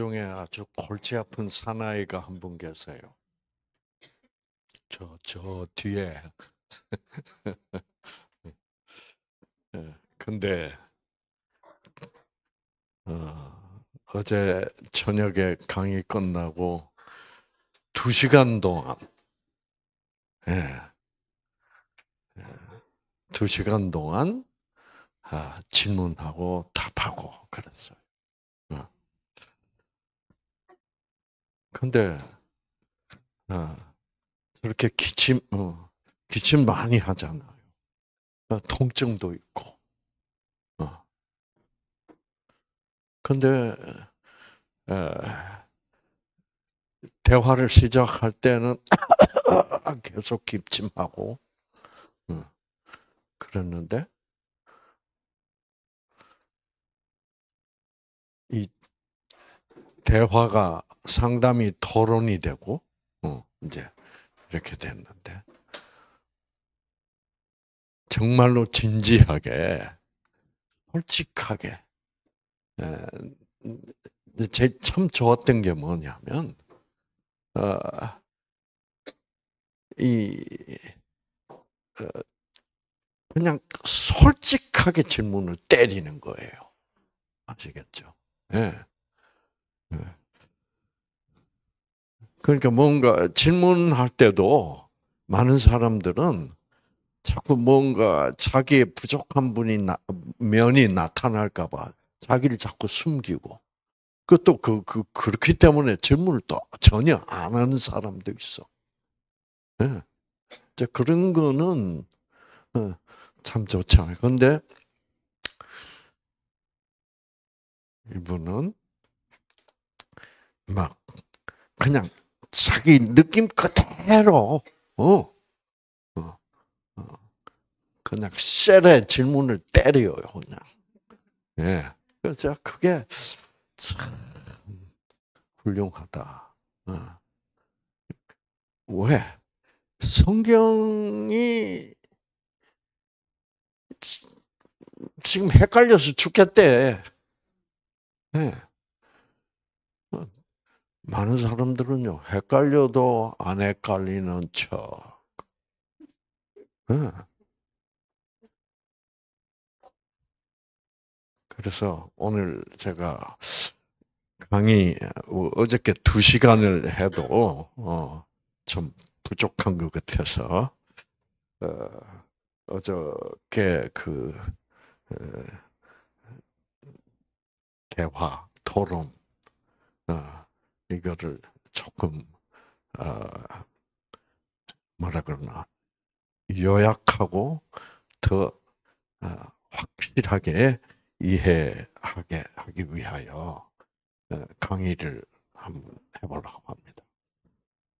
가정에 아주 골치 아픈 사나이가 한 분 계세요. 저, 저 뒤에. 예, 근데, 어, 어제 저녁에 강의 끝나고 두 시간 동안, 예, 예 두 시간 동안 아, 질문하고 답하고 그랬어요. 근데 어, 그렇게 기침 어, 기침 많이 하잖아요. 어, 통증도 있고. 어. 근데 에, 대화를 시작할 때는 계속 기침하고 어, 그랬는데 이 대화가 상담이 토론이 되고 어, 이제 이렇게 됐는데 정말로 진지하게 솔직하게 제일참 좋았던 게 뭐냐면 어, 이 어, 그냥 솔직하게 질문을 때리는 거예요. 아시겠죠? 예. 네. 그러니까 뭔가 질문할 때도 많은 사람들은 자꾸 뭔가 자기의 부족한 분이 나, 면이 나타날까봐 자기를 자꾸 숨기고 그것도 그, 그 그렇기 때문에 질문을 또 전혀 안 하는 사람도 있어. 네. 이제 그런 거는 어, 참 좋지 않아요. 근데 이분은 막 그냥 자기 느낌 그대로 어, 어. 어. 그냥 셀에 질문을 때려요 그냥. 예. 그래서 그게 참 훌륭하다. 어. 왜? 성경이 지금 헷갈려서 죽겠대. 많은 사람들은요, 헷갈려도 안 헷갈리는 척. 네. 그래서 오늘 제가 강의 어, 어저께 두 시간을 해도 어, 좀 부족한 것 같아서 어, 어저께 그 어, 대화 토론 어, 이거를 조금 어, 뭐라 그러나 요약하고 더 어, 확실하게 이해하게 하기 위하여 어, 강의를 한번 해보려고 합니다.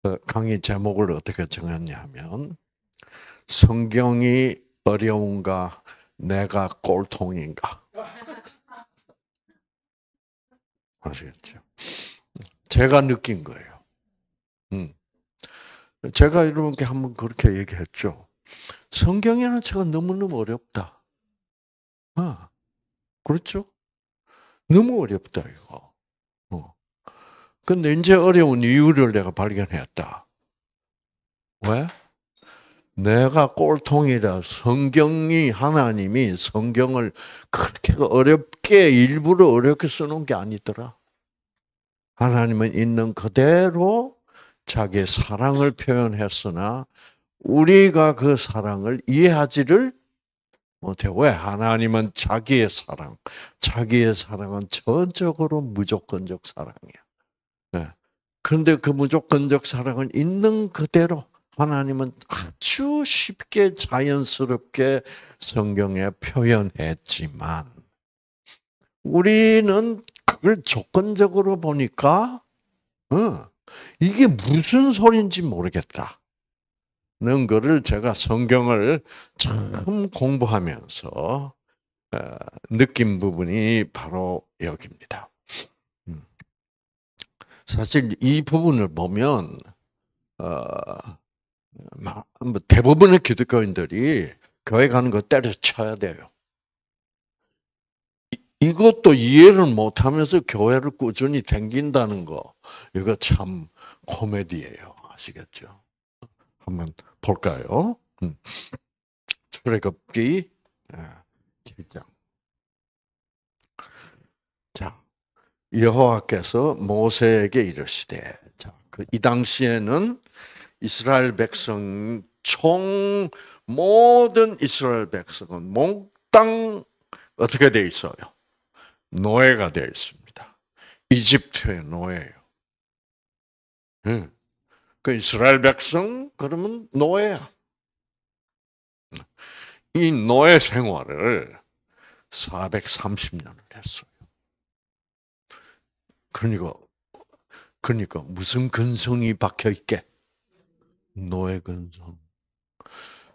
어, 강의 제목을 어떻게 정했냐면 성경이 어려운가 내가 꼴통인가 아시겠죠? 제가 느낀 거예요. 음. 제가 여러분께 한번 그렇게 얘기했죠. 성경이라는 책은 너무너무 어렵다. 아, 그렇죠? 너무 어렵다, 이거. 어. 근데 이제 어려운 이유를 내가 발견했다. 왜? 내가 꼴통이라 성경이 하나님이 성경을 그렇게 어렵게 일부러 어렵게 쓰는 게 아니더라. 하나님은 있는 그대로 자기의 사랑을 표현했으나 우리가 그 사랑을 이해하지를 못해. 왜? 하나님은 자기의 사랑. 자기의 사랑은 전적으로 무조건적 사랑이야. 네. 그런데 그 무조건적 사랑은 있는 그대로 하나님은 아주 쉽게 자연스럽게 성경에 표현했지만 우리는 그걸 조건적으로 보니까 어, 이게 무슨 소린지 모르겠다. 는 거를 제가 성경을 참 공부하면서 어, 느낀 부분이 바로 여기입니다. 음. 사실 이 부분을 보면 어, 뭐 대부분의 기독교인들이 교회 가는 거 때려쳐야 돼요. 이것도 이해를 못하면서 교회를 꾸준히 댕긴다는 거 이거 참 코미디예요. 아시겠죠? 한번 볼까요? 음. 출애굽기 7장. 아, 자, 여호와께서 모세에게 이르시되, 자, 그 이 당시에는 이스라엘 백성 총 모든 이스라엘 백성은 몽땅 어떻게 돼 있어요? 노예가 되어 있습니다. 이집트의 노예예요. 응. 예. 그 이스라엘 백성 그러면 노예야. 이 노예 생활을 430년을 했어요. 그러니까 그러니까 무슨 근성이 박혀 있게? 노예 근성.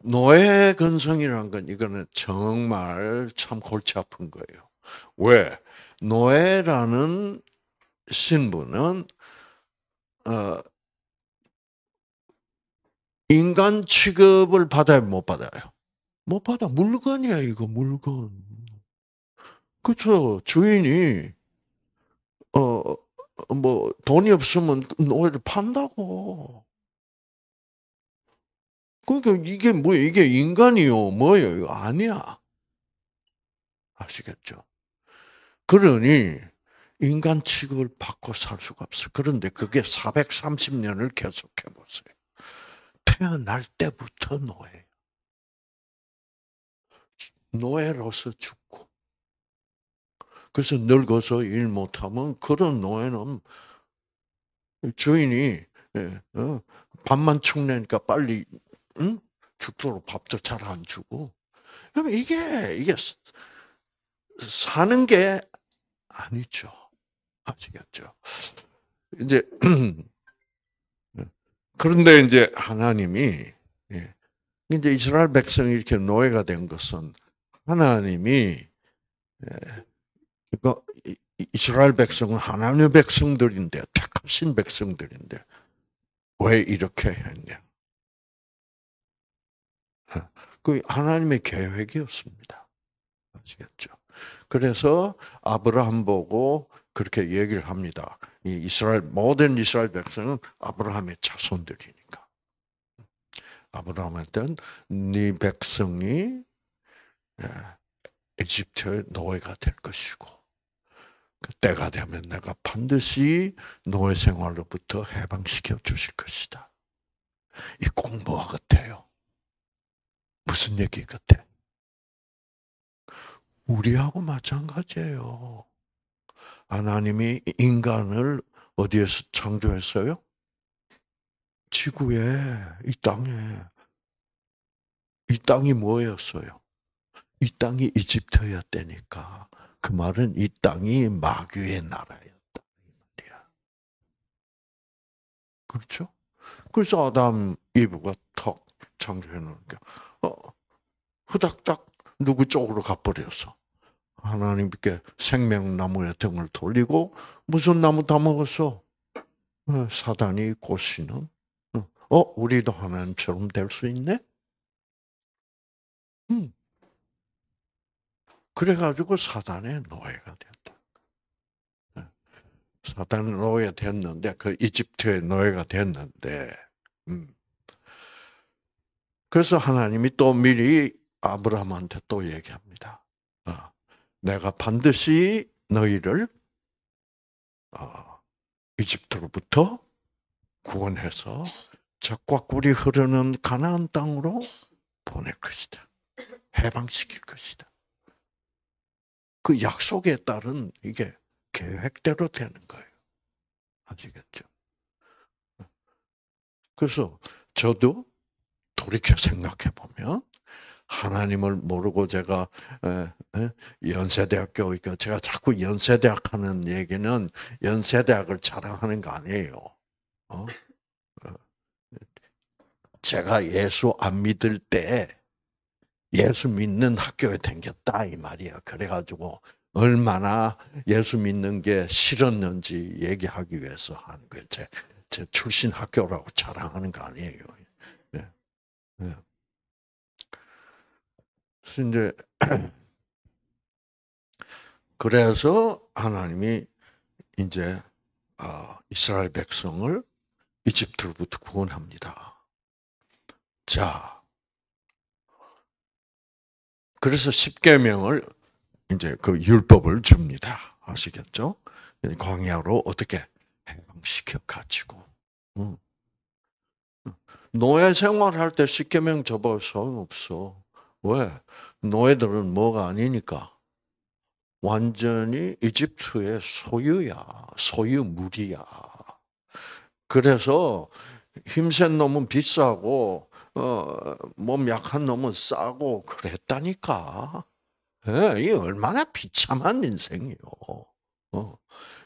노예 근성이라는 건 이거는 정말 참 골치 아픈 거예요. 왜? 노예라는 신분은 어, 인간 취급을 받아요, 못 받아요? 못 받아. 물건이야, 이거, 물건. 그쵸. 주인이, 어, 뭐, 돈이 없으면 노예를 판다고. 그러니까 이게 뭐, 이게 인간이요, 뭐예요? 아니야. 아시겠죠? 그러니 인간 취급을 받고 살 수가 없어. 그런데 그게 430년을 계속해 보세요. 태어날 때부터 노예. 노예로서 죽고. 그래서 늙어서 일 못하면 그런 노예는 주인이 예, 어, 밥만 축내니까 빨리 응? 죽도록 밥도 잘 안 주고. 그럼 이게 이게 사는 게 아니죠. 아시겠죠? 이제 예. 그런데 이제 하나님이 예. 이제 이스라엘 백성이 이렇게 노예가 된 것은 하나님이 예. 이스라엘 백성은 하나님의 백성들인데 택하신 백성들인데 왜 이렇게 했냐? 그 하나님의 계획이었습니다. 아시겠죠? 그래서 아브라함 보고 그렇게 얘기를 합니다. 이 이스라엘 모든 이스라엘 백성은 아브라함의 자손들이니까. 아브라함한테는 네 백성이 에집트의 예, 노예가 될 것이고 그 때가 되면 내가 반드시 노예 생활로부터 해방시켜 주실 것이다. 이꼭 뭐와 같아요? 무슨 얘기 같아? 우리하고 마찬가지예요. 하나님이 인간을 어디에서 창조했어요? 지구에, 이 땅에. 이 땅이 뭐였어요? 이 땅이 이집트였다니까. 그 말은 이 땅이 마귀의 나라였다. 그렇죠? 그래서 아담, 이브가 턱 창조해놓으니까, 어, 후닥닥 누구 쪽으로 가버려서 하나님께 생명나무의 등을 돌리고 무슨 나무 다 먹었어? 어, 사단이 꼬시는 어 우리도 하나님처럼 될 수 있네. 음. 그래가지고 사단의 노예가 됐다. 어, 사단의 노예 됐는데 그 이집트의 노예가 됐는데. 음. 그래서 하나님이 또 미리 아브라함한테 또 얘기합니다. 어, 내가 반드시 너희를 어, 이집트로부터 구원해서 적과 꿀이 흐르는 가나안 땅으로 보낼 것이다. 해방시킬 것이다. 그 약속에 따른 이게 계획대로 되는 거예요. 아시겠죠? 그래서 저도 돌이켜 생각해 보면 하나님을 모르고 제가 연세대학교 그러 그러니까 제가 자꾸 연세대학 하는 얘기는 연세대학을 자랑하는 거 아니에요. 어? 어? 제가 예수 안 믿을 때 예수 믿는 학교에 댕겼다 이 말이야. 그래가지고 얼마나 예수 믿는 게 싫었는지 얘기하기 위해서 하는 거예요. 제, 제 출신 학교라고 자랑하는 거 아니에요. 네. 네. 그래서 이제 그래서 하나님이 이제 어, 이스라엘 백성을 이집트로부터 구원합니다. 자, 그래서 십계명을 이제 그 율법을 줍니다. 아시겠죠? 광야로 어떻게 해방시켜 가지고 노예 생활할 때 십계명 접어 소없어 왜? 노예들은 뭐가 아니니까. 완전히 이집트의 소유야. 소유물이야. 그래서 힘센 놈은 비싸고 어, 몸 약한 놈은 싸고 그랬다니까. 예, 이 얼마나 비참한 인생이요. 어.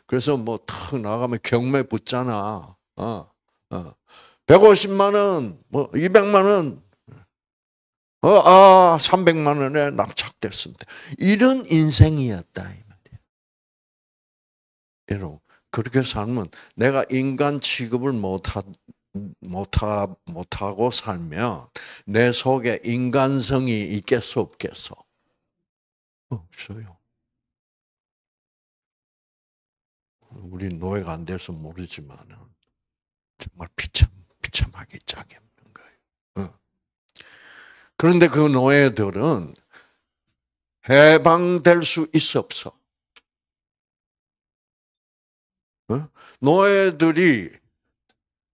그래서 뭐탁 나가면 경매 붙잖아. 어, 어. 150만 원, 뭐 200만 원 어, 아, 300만 원에 낙찰됐습니다. 이런 인생이었다. 여러분, 그렇게 살면 내가 인간 취급을 못하, 못하, 못하고 살면 내 속에 인간성이 있겠어, 없겠어? 없어요. 우리 노예가 안 돼서 모르지만 정말 비참, 비참하게 짜게 그런데 그 노예들은 해방될 수 있어 없어? 노예들이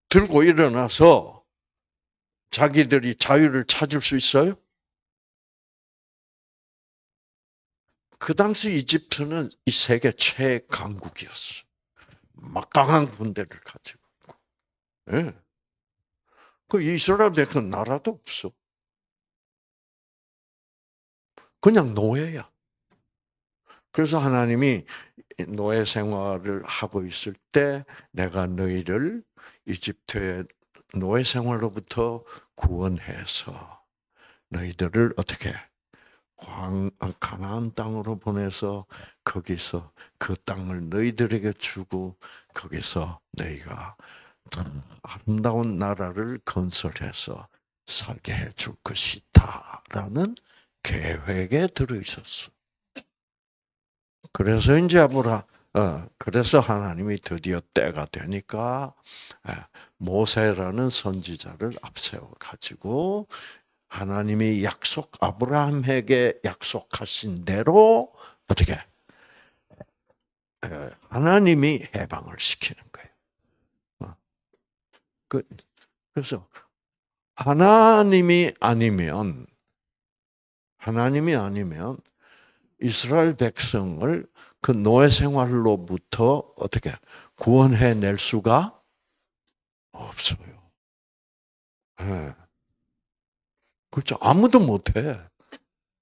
들고 일어나서 자기들이 자유를 찾을 수 있어요? 그 당시 이집트는 이 세계 최강국이었어. 막강한 군대를 가지고 있고. 예. 그 이스라엘 같은 나라도 없어. 그냥 노예야. 그래서 하나님이 노예 생활을 하고 있을 때 내가 너희를 이집트의 노예 생활로부터 구원해서 너희들을 어떻게 광, 어, 가나안 땅으로 보내서 거기서 그 땅을 너희들에게 주고 거기서 너희가 아름다운 나라를 건설해서 살게 해 줄 것이다라는 계획에 들어 있었어. 그래서 이제 아브라 어, 그래서 하나님이 드디어 때가 되니까 예, 모세라는 선지자를 앞세워 가지고 하나님이 약속 아브라함에게 약속하신 대로 어떻게 예, 하나님이 해방을 시키는 거예요. 어. 그, 그래서 하나님이 아니면 하나님이 아니면 이스라엘 백성을 그 노예 생활로부터 어떻게 구원해 낼 수가 없어요. 네. 그렇죠. 아무도 못해.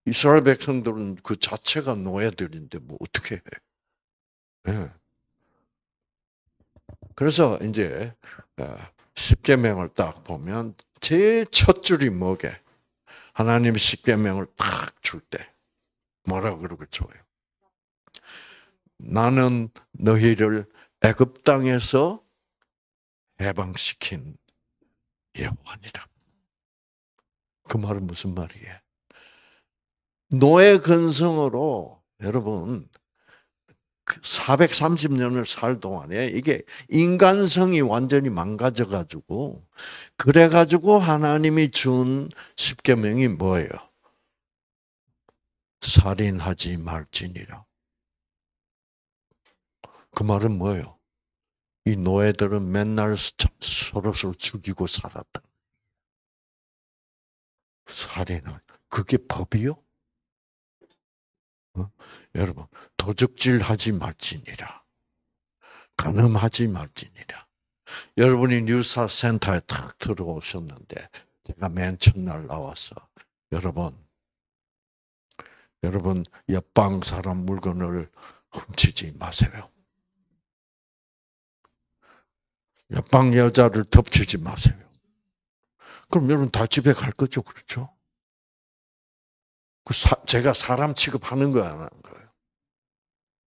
이스라엘 백성들은 그 자체가 노예들인데 뭐 어떻게 해? 네. 그래서 이제 어, 십계명을 딱 보면 제 첫 줄이 뭐게? 하나님 십계명을 탁줄때 뭐라 그러고 줘요? 나는 너희를 애굽 땅에서 해방시킨 여호와니라. 그 말은 무슨 말이에요? 노예 근성으로 여러분 430년을 그 살 동안에 이게 인간성이 완전히 망가져 가지고 그래 가지고 하나님이 준 십계명이 뭐예요? 살인하지 말지니라. 그 말은 뭐예요? 이 노예들은 맨날 서로 서로 죽이고 살았다. 살인을 그게 법이요? 어? 여러분 도적질하지 말지니라. 가늠하지 말지니라. 여러분이 뉴스 센터에 탁 들어오셨는데 제가 맨 첫날 나와서 여러분 여러분 옆방 사람 물건을 훔치지 마세요. 옆방 여자를 덮치지 마세요. 그럼 여러분 다 집에 갈 거죠, 그렇죠? 그 제가 사람 취급하는 거안 거예요?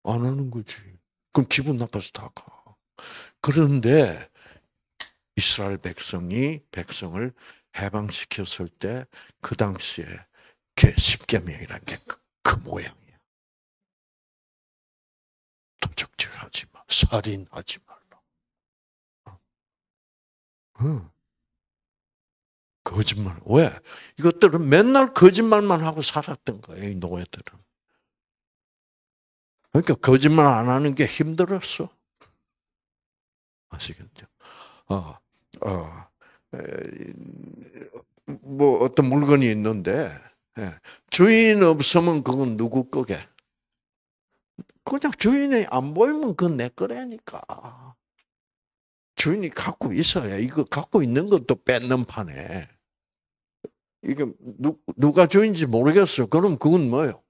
안 하는 거지. 그럼 기분 나빠서 다 가. 그런데 이스라엘 백성이 백성을 해방시켰을 때 그 당시에 그 십계명이라는 게그 그 모양이야. 도적질하지 마, 살인하지 말라. 응. 어. 어. 거짓말. 왜? 이것들은 맨날 거짓말만 하고 살았던 거예요, 이 노예들은. 그러니까 거짓말 안 하는 게 힘들었어. 아시겠죠? 어, 어, 뭐 어떤 물건이 있는데 예, 주인 없으면 그건 누구 거게? 그냥 주인이 안 보이면 그건 내 거라니까. 주인이 갖고 있어야 이거 갖고 있는 것도 뺏는 판에 이게 누, 누가 주인지 모르겠어. 그럼 그건 뭐요?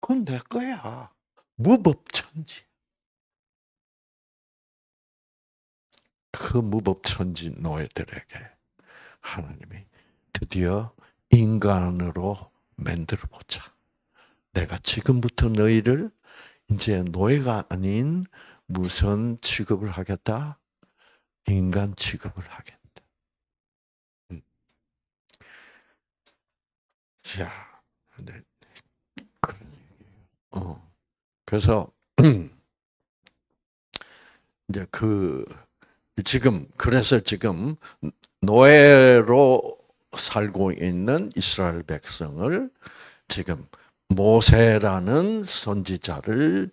그건 내 거야. 무법천지. 그 무법천지 노예들에게 하나님이 드디어 인간으로 만들어보자. 내가 지금부터 너희를 이제 노예가 아닌 무슨 취급을 하겠다? 인간 취급을 하겠다. 음. 자, 근 그런 얘기예요. 어. 그래서 이제 그 지금 그래서 지금 노예로 살고 있는 이스라엘 백성을 지금 모세라는 선지자를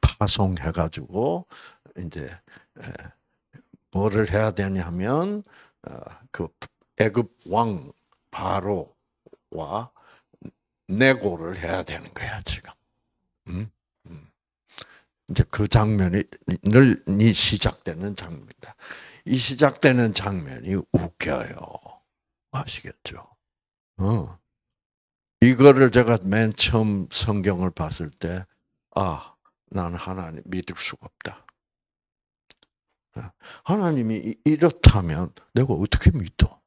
파송해 가지고 이제 뭐를 해야 되냐면 그 애굽 왕 바로와 내고를 해야 되는 거야 지금. 음? 이제 그 장면이 늘이 시작되는 장면이다. 이 시작되는 장면이 웃겨요. 아시겠죠? 어. 이거를 제가 맨 처음 성경을 봤을 때, 아, 난 하나님 믿을 수가 없다. 어. 하나님이 이렇다면 내가 어떻게 믿어?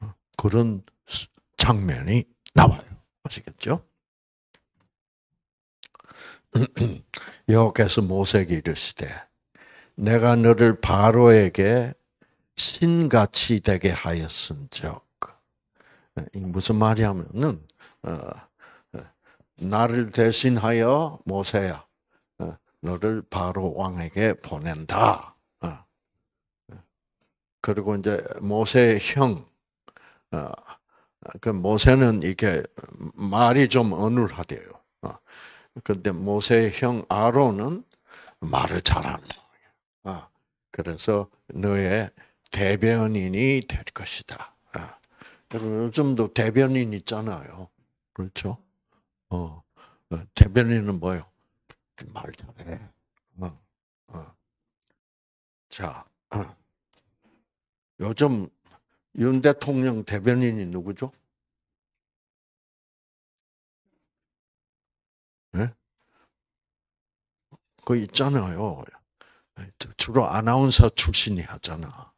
어. 그런 장면이 나와요. 아시겠죠? 여호와께서 모세에게 이르시되 내가 너를 바로에게 신같이 되게 하였은적 무슨 말이냐면은 어, 어, 나를 대신하여 모세야 어, 너를 바로 왕에게 보낸다. 그리고 이제 모세의 형, 그 모세는 이게 말이 좀 어눌하대요. 그런데 모세의 형 아론은 말을 잘하는 거예요. 아, 그래서 너의 대변인이 될 것이다. 아, 요즘도 대변인 있잖아요. 그렇죠? 어, 어 대변인은 뭐요? 말 잘해. 어, 어. 자, 어. 요즘 윤 대통령 대변인이 누구죠? 그 있잖아요. 예, 주로 아나운서 출신이 하잖아.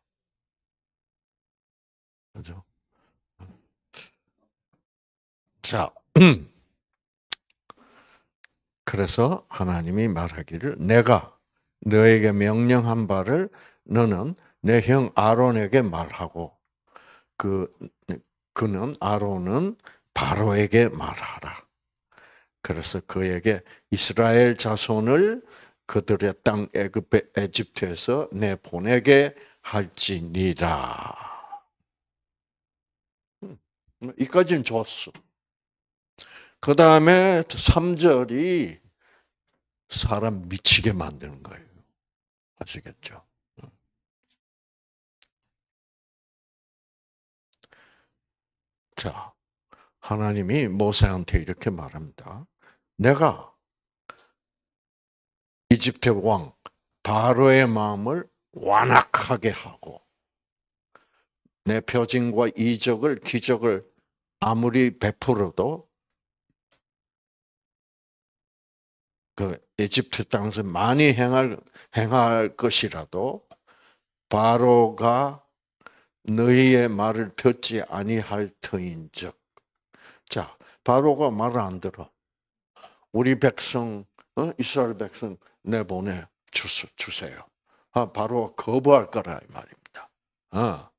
그죠? 자, 그래서 하나님이 말하기를 내가 너에게 명령한 바를 너는 내 형 아론에게 말하고 그 그는 아론은 바로에게 말하라. 그래서 그에게 이스라엘 자손을 그들의 땅 애굽의 에집트에서 내 보내게 할지니라. 음, 이까지는 좋았어. 그 다음에 3절이 사람 미치게 만드는 거예요. 아시겠죠? 자, 하나님이 모세한테 이렇게 말합니다. 내가 이집트 왕 바로의 마음을 완악하게 하고 내 표징과 이적을 기적을 아무리 베풀어도 그 이집트 땅에서 많이 행할 행할 것이라도 바로가 너희의 말을 듣지 아니할 터인즉 자 바로가 말을 안 들어 우리 백성 어? 이스라엘 백성 내보내 주세요. 아, 바로 거부할 거라 이 말입니다. 아,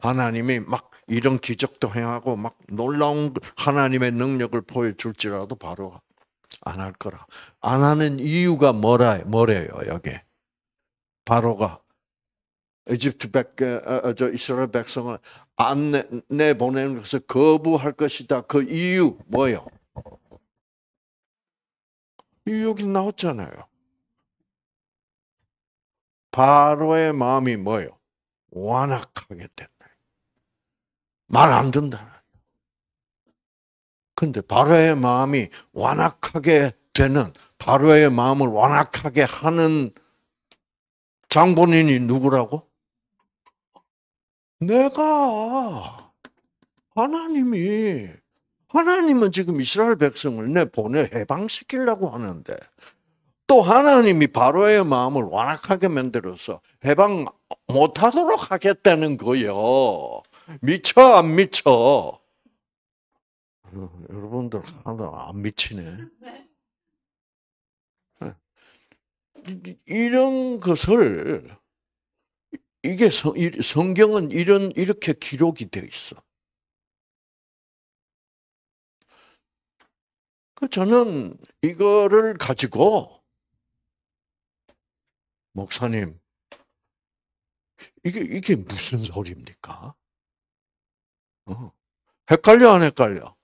하나님이 막 이런 기적도 행하고 막 놀라운 하나님의 능력을 보여줄지라도 바로 안 할 거라. 안 하는 이유가 뭐라 뭐래요 여기. 바로가 이집트 백개 어, 어, 저 이스라엘 백성을 안 내보내는 것을 거부할 것이다. 그 이유 뭐요? 여기 나왔잖아요. 바로의 마음이 뭐요? 완악하게 됐다. 말안듣다 근데 바로의 마음이 완악하게 되는 바로의 마음을 완악하게 하는 장본인이 누구라고? 내가 하나님이 하나님은 지금 이스라엘 백성을 내 보내 해방시키려고 하는데 또 하나님이 바로의 마음을 완악하게 만들어서 해방 못하도록 하겠다는 거요. 미쳐 안 미쳐? 여러분들 하나도 안 미치네. 이런 것을 이게 성경은 이런 이렇게 기록이 되어 있어. 그 저는 이거를 가지고 목사님 이게 이게 무슨 소리입니까? 어. 헷갈려 안 헷갈려?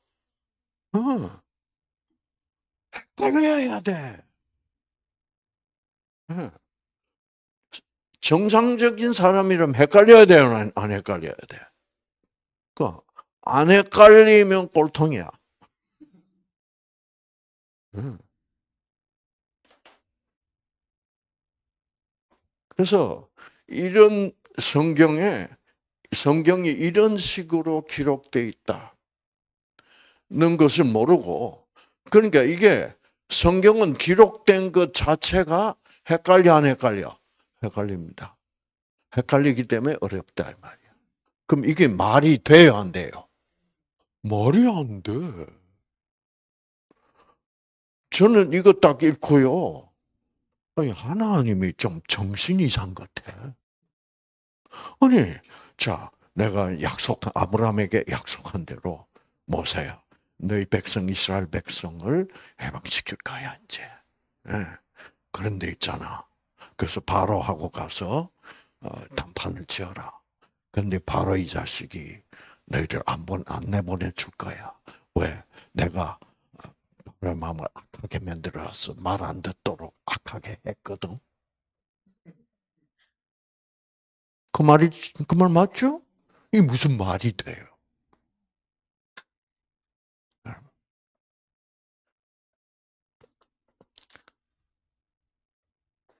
어. 헷갈려야 돼. 예. 정상적인 사람이라면 헷갈려야 돼요? 안 헷갈려야 돼? 그안 그러니까 헷갈리면 꼴통이야. 음. 그래서 이런 성경에 성경이 이런 식으로 기록되어 있다는 것을 모르고 그러니까 이게 성경은 기록된 것 자체가 헷갈려 안 헷갈려? 헷갈립니다. 헷갈리기 때문에 어렵다 이 말이야. 그럼 이게 말이 돼요 안 돼요? 말이 안 돼. 저는 이거 딱 읽고요. 아니, 하나님이 좀 정신 이상 같아. 아니, 자, 내가 약속, 아브라함에게 약속한 대로, 모세야, 너희 백성, 이스라엘 백성을 해방시킬 거야, 이제. 예. 그런데 있잖아. 그래서 바로하고 가서, 어, 단판을 지어라. 근데 바로 이 자식이 너희들 안, 보, 안 내보내줄 거야. 왜? 내가 사 마음을 악하게 만들어서 말 안 듣도록 악하게 했거든. 그 말이 그말 맞죠? 이 무슨 말이 돼요?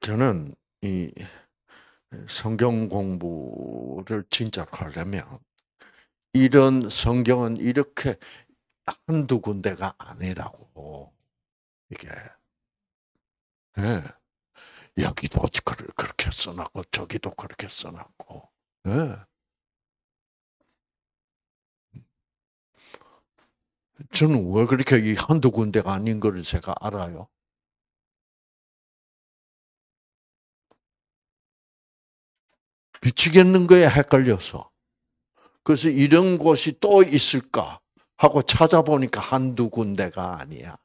저는 이 성경 공부를 진작 하려면 이런 성경은 이렇게 한두 군데가 아니라고. 이게. 예. 여기도 그렇게 써놨고, 저기도 그렇게 써놨고. 예. 저는 왜 그렇게 이 한두 군데가 아닌 걸 제가 알아요? 미치겠는 거에 헷갈려서. 그래서 이런 곳이 또 있을까? 하고 찾아보니까 한두 군데가 아니야.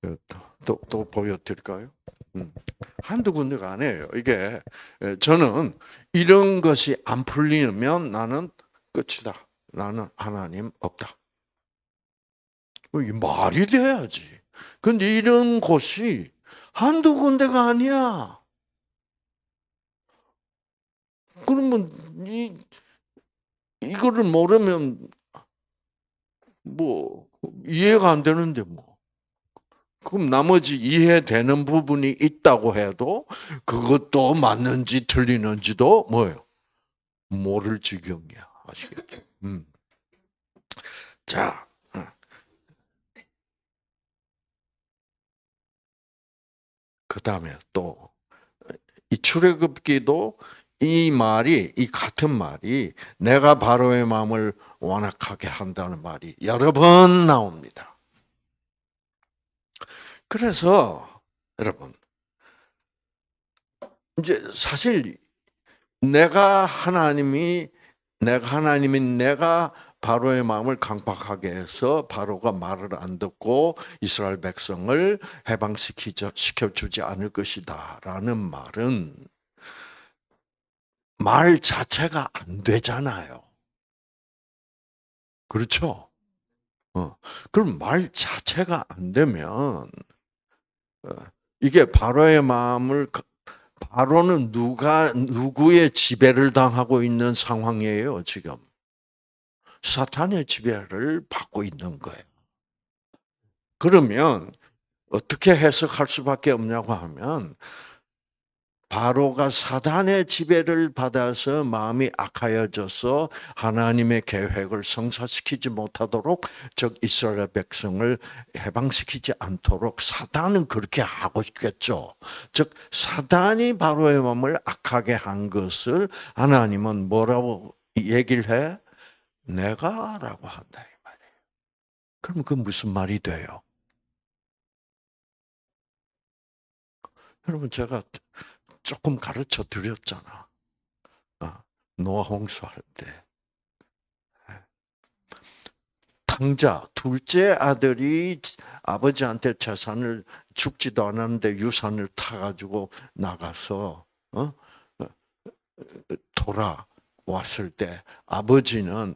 그 또, 또 보여드릴까요? 음. 한두 군데가 아니에요. 이게, 예, 저는 이런 것이 안 풀리면 나는 끝이다. 나는 하나님 없다. 뭐 말이 돼야지. 근데 이런 곳이 한두 군데가 아니야. 그러면 이 이거를 모르면 뭐 이해가 안 되는데 뭐. 그럼 나머지 이해되는 부분이 있다고 해도 그것도 맞는지 틀리는지도 뭐예요? 모를 지경이야. 아시겠죠? 음. 자. 어. 그 다음에 또, 이 출애굽기도 이 말이 이 같은 말이 내가 바로의 마음을 완악하게 한다는 말이 여러 번 나옵니다. 그래서 여러분 이제 사실 내가 하나님이 내가 하나님이 내가 바로의 마음을 강박하게 해서 바로가 말을 안 듣고 이스라엘 백성을 해방 시켜주지 않을 것이다라는 말은 말 자체가 안 되잖아요. 그렇죠? 어. 그럼 말 자체가 안 되면 어, 이게 바로의 마음을 바로는 누가 누구의 지배를 당하고 있는 상황이에요 지금 사탄의 지배를 받고 있는 거예요. 그러면 어떻게 해석할 수밖에 없냐고 하면 바로가 사단의 지배를 받아서 마음이 악하여져서 하나님의 계획을 성사시키지 못하도록 즉 이스라엘 백성을 해방시키지 않도록 사단은 그렇게 하고 싶겠죠. 즉 사단이 바로의 마음을 악하게 한 것을 하나님은 뭐라고 얘기를 해? 내가라고 한다 이 말이에요. 그럼 그 무슨 말이 돼요? 여러분 제가 조금 가르쳐 드렸잖아. 어, 노아 홍수할 때. 예. 당자 둘째 아들이 아버지한테 재산을 죽지도 않았는데 유산을 타가지고 나가서 어? 어? 돌아왔을 때 아버지는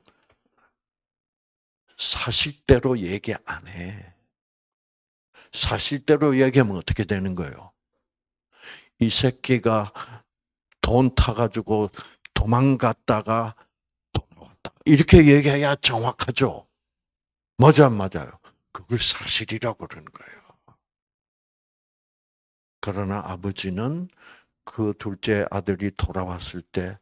사실대로 얘기 안 해. 사실대로 얘기하면 어떻게 되는 거예요? 이 새끼가 돈 타가지고 도망갔다가 돌아왔다. 이렇게 얘기해야 정확하죠. 맞아, 맞아요. 그걸 사실이라고 그러는 거예요. 그러나 아버지는 그 둘째 아들이 돌아왔을 때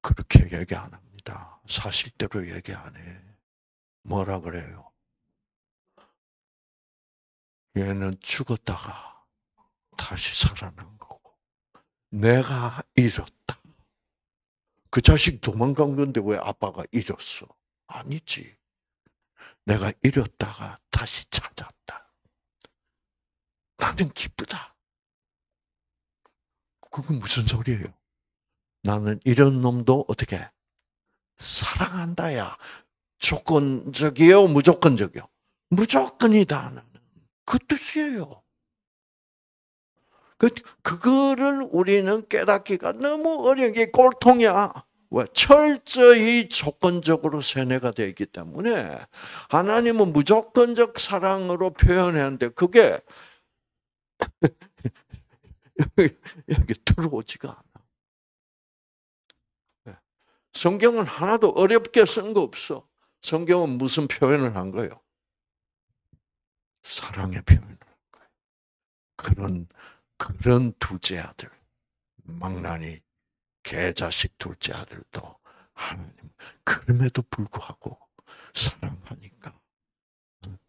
그렇게 얘기 안 합니다. 사실대로 얘기 안 해. 뭐라 그래요? 얘는 죽었다가 다시 살아난 거고 내가 잃었다. 그 자식 도망간 건데 왜 아빠가 잃었어? 아니지. 내가 잃었다가 다시 찾았다. 나는 기쁘다. 그건 무슨 소리예요? 나는 이런 놈도 어떻게 사랑한다야. 조건적이요, 무조건적이요. 무조건이다. 그 뜻이에요. 그, 그거를 우리는 깨닫기가 너무 어려운 게골통이야 왜? 철저히 조건적으로 세뇌가 되어 있기 때문에 하나님은 무조건적 사랑으로 표현했는데 그게 여기 들어오지가 않아. 네. 성경은 하나도 어렵게 쓴 거 없어. 성경은 무슨 표현을 한 거예요? 사랑의 표현을 한 거예요. 그런 그런 두째 아들, 망나니 음. 개자식 둘째 아들도 하나님 그럼에도 불구하고 사랑하니까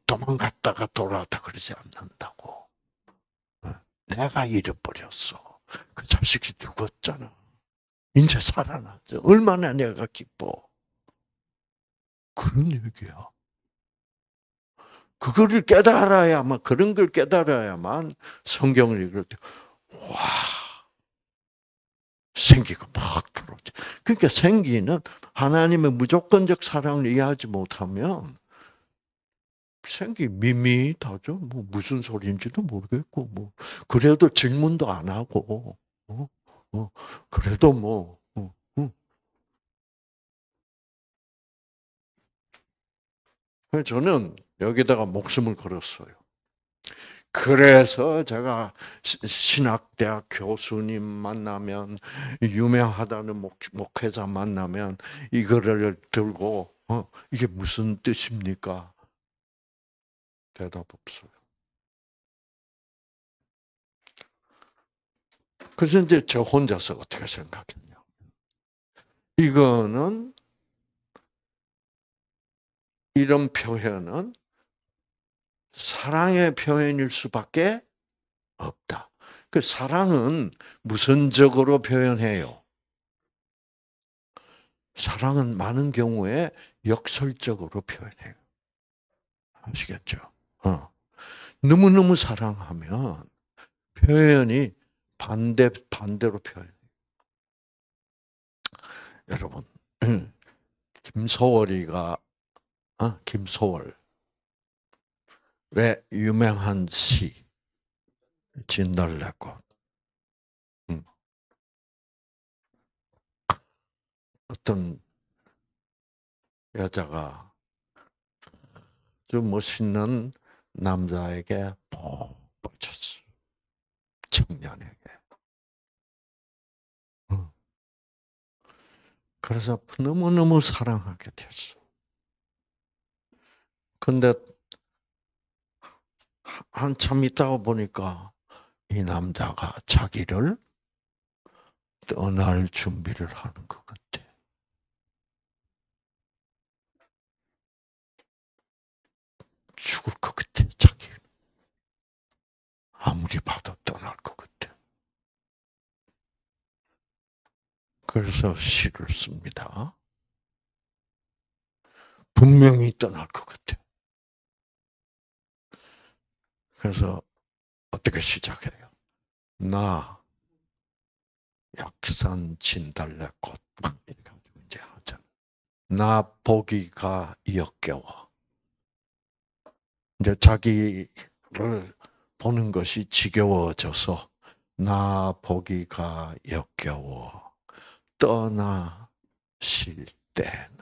도망갔다가 돌아왔다 그러지 않는다고. 어, 내가 잃어버렸어. 그 자식이 죽었잖아. 이제 살아났어. 얼마나 내가 기뻐. 그런 얘기야. 그거를 깨달아야만 그런 걸 깨달아야만 성경을 읽을 때 와. 생기가 팍 들어오죠. 그러니까 생기는 하나님의 무조건적 사랑을 이해하지 못하면 생기 밋밋하죠. 뭐 무슨 소리인지도 모르겠고 뭐 그래도 질문도 안 하고 어? 어? 그래도 뭐 어? 어. 저는 여기다가 목숨을 걸었어요. 그래서 제가 신학대학 교수님 만나면 유명하다는 목, 목회자 만나면 이거를 들고 어, 이게 무슨 뜻입니까? 대답 없어요. 그래서 이제 저 혼자서 어떻게 생각했냐. 이거는 이런 표현은 사랑의 표현일 수밖에 없다. 그 사랑은 무선적으로 표현해요. 사랑은 많은 경우에 역설적으로 표현해요. 아시겠죠? 어. 너무너무 사랑하면 표현이 반대, 반대로 표현해요. 여러분, 김소월이가, 어? 김소월. 왜 유명한 시 진달래꽃 음. 어떤 여자가 아 멋있는 남자에게 푹빠어 청년에게. 어. 그래서 너무너무 사랑하게 됐어. 근데 한참 있다가 보니까 이 남자가 자기를 떠날 준비를 하는 것 같아. 죽을 것 같아, 자기. 아무리 봐도 떠날 것 같아. 그래서 시를 씁니다. 분명히 떠날 것 같아. 그래서 어떻게 시작해요? 나 약산 진달래 꽃 이렇게 가지고 이제 하잖아. 나 보기가 역겨워. 이제 자기를 보는 것이 지겨워져서 나 보기가 역겨워. 떠나실 때는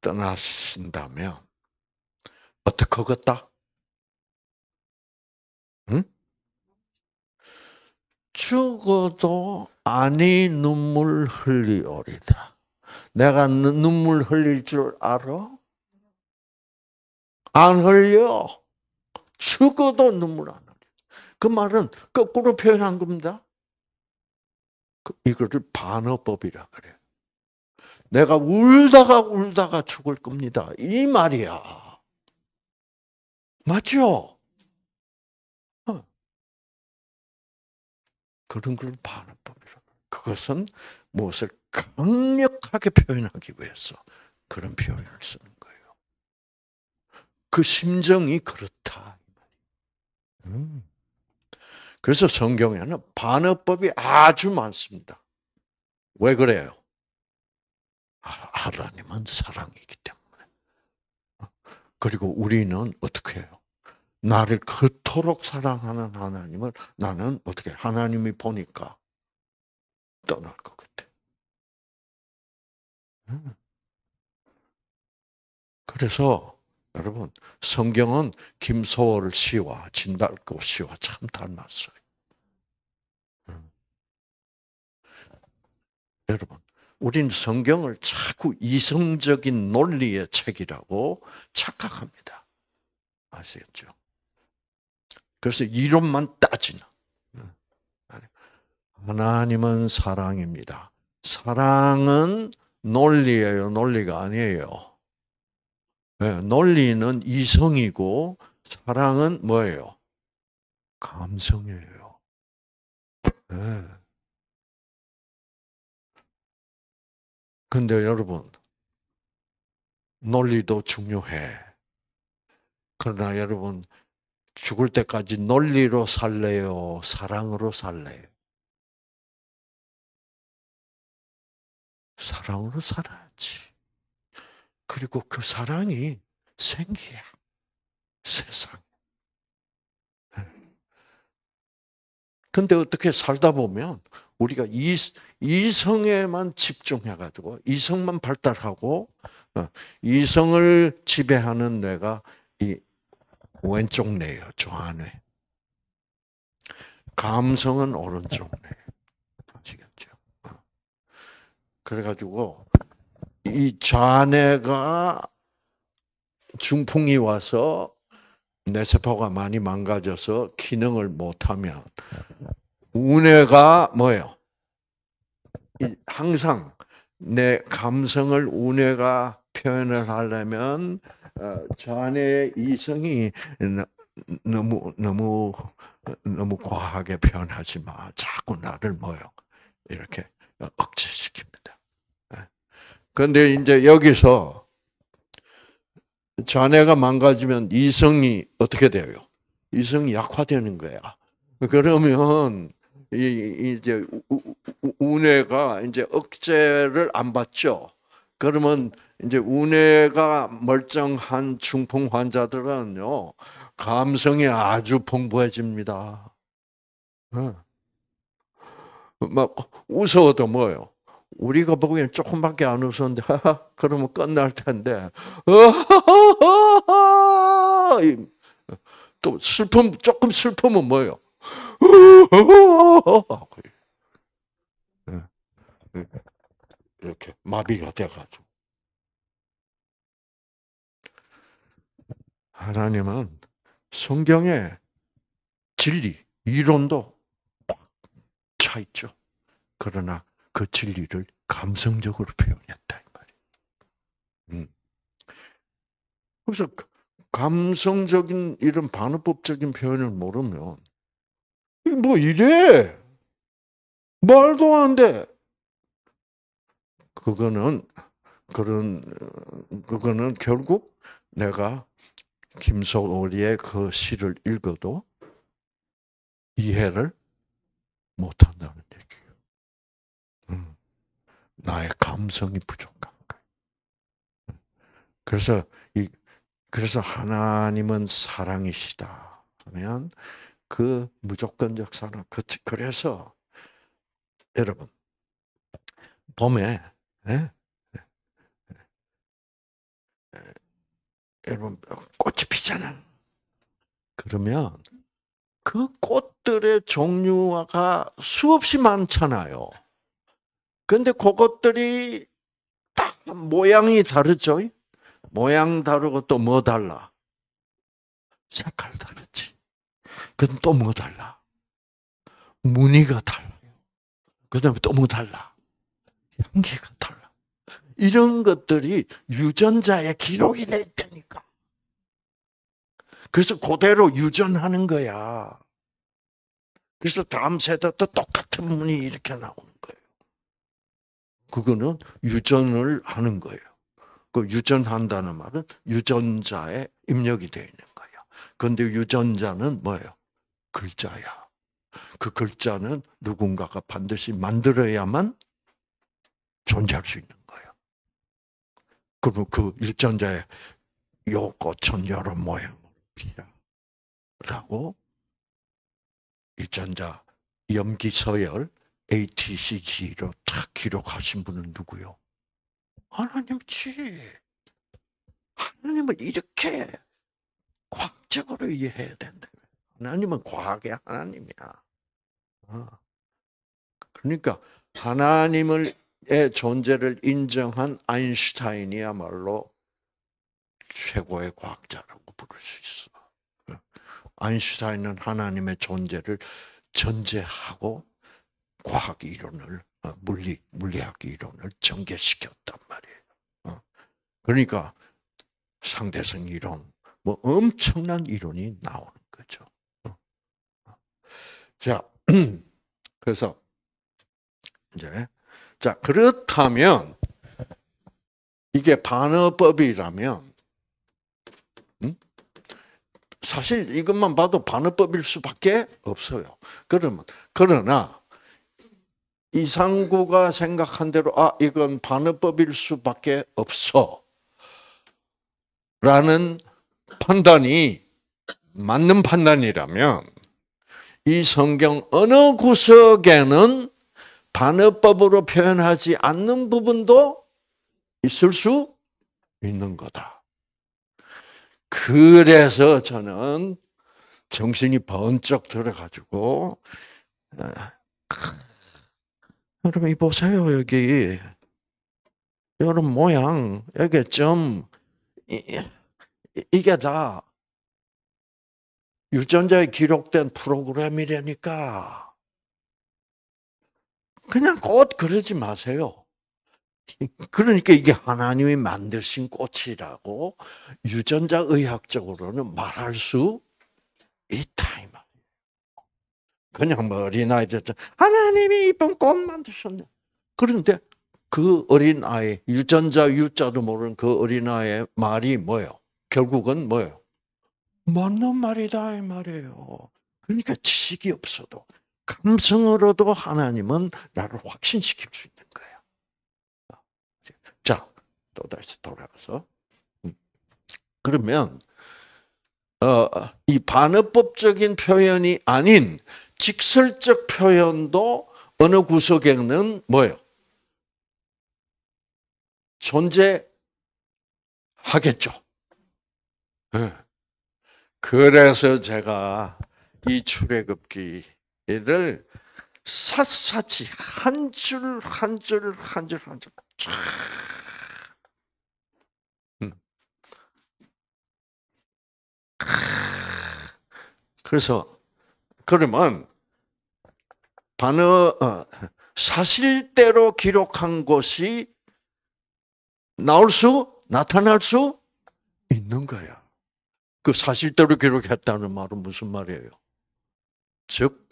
떠나신다면 어떻게 걷다? 죽어도 아니 눈물 흘리오리다. 내가 눈물 흘릴 줄 알아? 안 흘려. 죽어도 눈물 안 흘려. 그 말은 거꾸로 표현한 겁니다. 그, 이거를 반어법이라 그래. 내가 울다가 울다가 죽을 겁니다. 이 말이야. 맞죠? 어. 그런 걸 파는 법이라. 그것은 무엇을 강력하게 표현하기 위해서 그런 표현을 쓰는 거예요. 그 심정이 그렇다. 음. 그래서 성경에는 반어법이 아주 많습니다. 왜 그래요? 아, 하나님은 사랑이기 때문에. 그리고 우리는 어떻게 해요? 나를 그토록 사랑하는 하나님을 나는 어떻게 하나님이 보니까 떠날 것 같아. 음. 그래서 여러분 성경은 김소월 씨와 진달꽃 씨와 참 닮았어요. 음. 여러분 우린 성경을 자꾸 이성적인 논리의 책이라고 착각합니다. 아시겠죠? 그래서 이론만 따지나. 하나님은 사랑입니다. 사랑은 논리예요. 논리가 아니에요. 네, 논리는 이성이고 사랑은 뭐예요? 감성이에요. 네. 근데 여러분, 논리도 중요해. 그러나 여러분, 죽을 때까지 논리로 살래요? 사랑으로 살래요? 사랑으로 살아야지. 그리고 그 사랑이 생기야. 세상. 예. 근데 어떻게 살다 보면 우리가 이, 이성에만 집중해가지고 이성만 발달하고 어, 이성을 지배하는 뇌가 이 왼쪽 뇌예요, 좌뇌. 감성은 오른쪽 뇌. 아시겠죠? 어. 그래가지고 이 좌뇌가 중풍이 와서 뇌세포가 많이 망가져서 기능을 못하면 우뇌가 뭐예요? 항상 내 감성을 우뇌가 표현을 하려면 자네의 어, 이성이 너무 너무 너무 과하게 표현하지 마. 자꾸 나를 뭐요 이렇게 어, 억제시킵니다. 예. 그런데 이제 여기서 자네가 망가지면 이성이 어떻게 돼요? 이성이 약화되는 거야. 그러면 이, 이제 운해가 이제 억제를 안 받죠. 그러면 이제 운해가 멀쩡한 중풍 환자들은요 감성이 아주 풍부해집니다. 막 웃어도 뭐요? 우리가 보기엔 조금밖에 안 웃었는데 그러면 끝날 텐데 또 슬픔 조금 슬픔은 뭐요? 예. 예. 이렇게 마비가 돼가지고. 하나님은 성경의 진리, 이론도 차 있죠. 그러나 그 진리를 감성적으로 표현했다 이 말이에요. 음. 그래서 그 감성적인 이런 반어법적인 표현을 모르면 뭐 이래? 말도 안 돼. 그거는 그런 그거는 결국 내가 김소리의 그 시를 읽어도 이해를 못한다는 얘기예요. 음. 나의 감성이 부족한 거예요. 음. 그래서 이 그래서 하나님은 사랑이시다 하면 그 무조건적 사랑. 그 그래서 그 여러분 봄에 예? 예? 예? 여러분 꽃이 피잖아. 그러면 그 꽃들의 종류가 수없이 많잖아요. 근데 그것들이 딱 모양이 다르죠. 모양 다르고 또 뭐 달라? 색깔 다르지. 그다음 또 뭐가 달라? 무늬가 달라. 그다음또 뭐가 달라? 향기가 달라. 이런 것들이 유전자의 기록이 될 테니까. 그래서 그대로 유전하는 거야. 그래서 다음 세대도 똑같은 문이 이렇게 나오는 거예요. 그거는 유전을 하는 거예요. 그 유전한다는 말은 유전자의 입력이 되어 있는 거예요. 그런데 유전자는 뭐예요? 글자야. 그 글자는 누군가가 반드시 만들어야만 존재할 수 있는 거예요. 그럼 그 유전자의 요 꽃은 여러 모양으라고 유전자 염기서열 ATCG로 탁 기록하신 분은 누구요? 하나님지. 하나님은 이렇게 과학적으로 이해해야 된다. 하나님은 과학의 하나님이야. 어. 그러니까 하나님의 존재를 인정한 아인슈타인이야말로 최고의 과학자라고 부를 수 있어. 아인슈타인은 하나님의 존재를 전제하고 과학 이론을 어, 물리 물리학 이론을 전개시켰단 말이에요. 어. 그러니까 상대성 이론, 뭐 엄청난 이론이 나오는 거죠. 자, 그래서 이제 자 그렇다면 이게 반어법이라면 음? 사실 이것만 봐도 반어법일 수밖에 없어요. 그러면 그러나 이상구가 생각한 대로 아 이건 반어법일 수밖에 없어라는 판단이 맞는 판단이라면 이 성경 어느 구석에는 반어법으로 표현하지 않는 부분도 있을 수 있는 거다. 그래서 저는 정신이 번쩍 들어가지고 아, 여러분 이 보세요 여기 여러분 모양 여기 좀 이게 다 유전자에 기록된 프로그램이라니까. 그냥 꽃 그러지 마세요. 그러니까 이게 하나님이 만드신 꽃이라고 유전자 의학적으로는 말할 수 있다 그냥 뭐 어린아이들 하나님이 이쁜 꽃 만드셨네. 그런데 그 어린아이 유전자 유자도 모르는 그 어린아이의 말이 뭐예요? 결국은 뭐예요? 맞는 말이다 이 말이에요. 그러니까 지식이 없어도 감성으로도 하나님은 나를 확신시킬 수 있는 거예요. 자, 또 다시 돌아가서 그러면 어, 이 반어법적인 표현이 아닌 직설적 표현도 어느 구석에는 뭐예요? 존재하겠죠. 예. 그래서 제가 이 출애굽기를 샅샅이 한 줄 한 줄 한 줄 한줄 음. 그래서 그러면 반어 사실대로 기록한 것이 나올 수 나타날 수 있는 거야. 그 사실대로 기록했다는 말은 무슨 말이에요? 즉,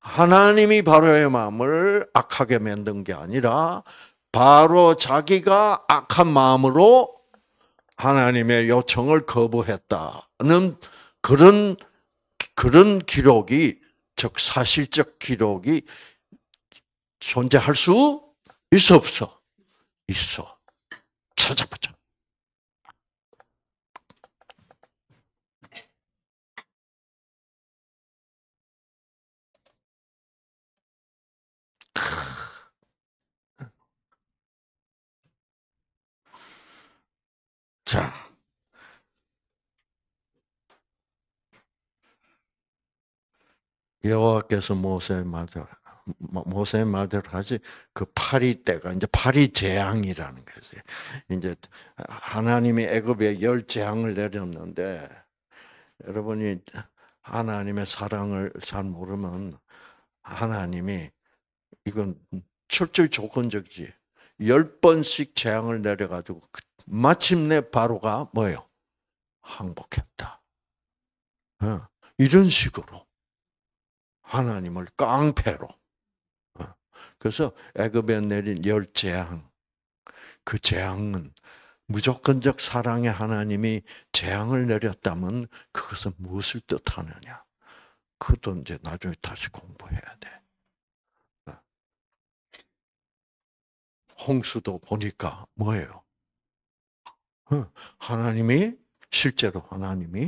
하나님이 바로의 마음을 악하게 만든 게 아니라 바로 자기가 악한 마음으로 하나님의 요청을 거부했다는 그런 그런 기록이 즉 사실적 기록이 존재할 수 있어 없어 있어 찾아보자. 자. 여호와께서 모세의 말대로 모세 말대로 하지 그 파리 때가 이제 파리 재앙이라는 거지. 이제 하나님이 애굽에 열 재앙을 내렸는데 여러분이 하나님의 사랑을 잘 모르면 하나님이 이건 철저히 조건적이지. 열 번씩 재앙을 내려가지고 그 마침내 바로가 뭐예요? 항복했다. 어, 이런 식으로 하나님을 깡패로. 어, 그래서 애굽에 내린 열 재앙, 그 재앙은 무조건적 사랑의 하나님이 재앙을 내렸다면 그것은 무엇을 뜻하느냐? 그것도 이제 나중에 다시 공부해야 돼. 홍수도 보니까 뭐예요? 어, 하나님이 실제로 하나님이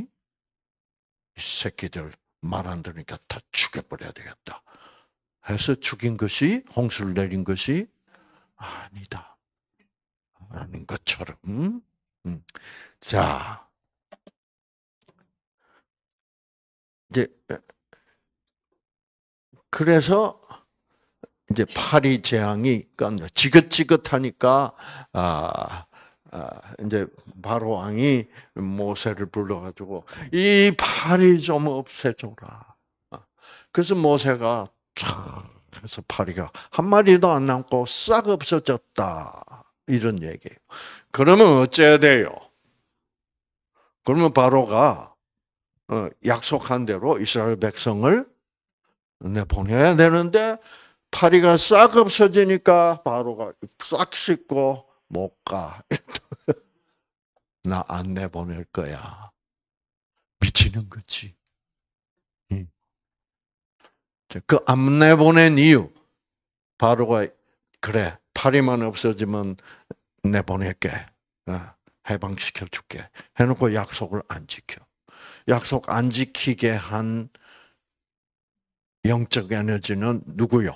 이 새끼들 말 안 들으니까 다 죽여버려야 되겠다. 해서 죽인 것이 홍수를 내린 것이 아니다. 라는 것처럼. 음. 자. 이제 그래서 이제 파리 재앙이 그러 그러니까 지긋지긋하니까 아, 아 이제 바로 왕이 모세를 불러가지고 이 파리 좀 없애줘라. 어, 그래서 모세가 그래서 파리가 한 마리도 안 남고 싹 없어졌다 이런 얘기예요. 그러면 어째야 돼요? 그러면 바로가 어, 약속한 대로 이스라엘 백성을 내보내야 되는데 파리가 싹 없어지니까 바로가 싹 씻고 못 가. 나 안 내보낼 거야. 미치는 거지. 그 안 내보낸 이유. 바로가 그래 파리만 없어지면 내보낼게. 어, 해방시켜 줄게. 해놓고 약속을 안 지켜. 약속 안 지키게 한 영적 에너지는 누구요?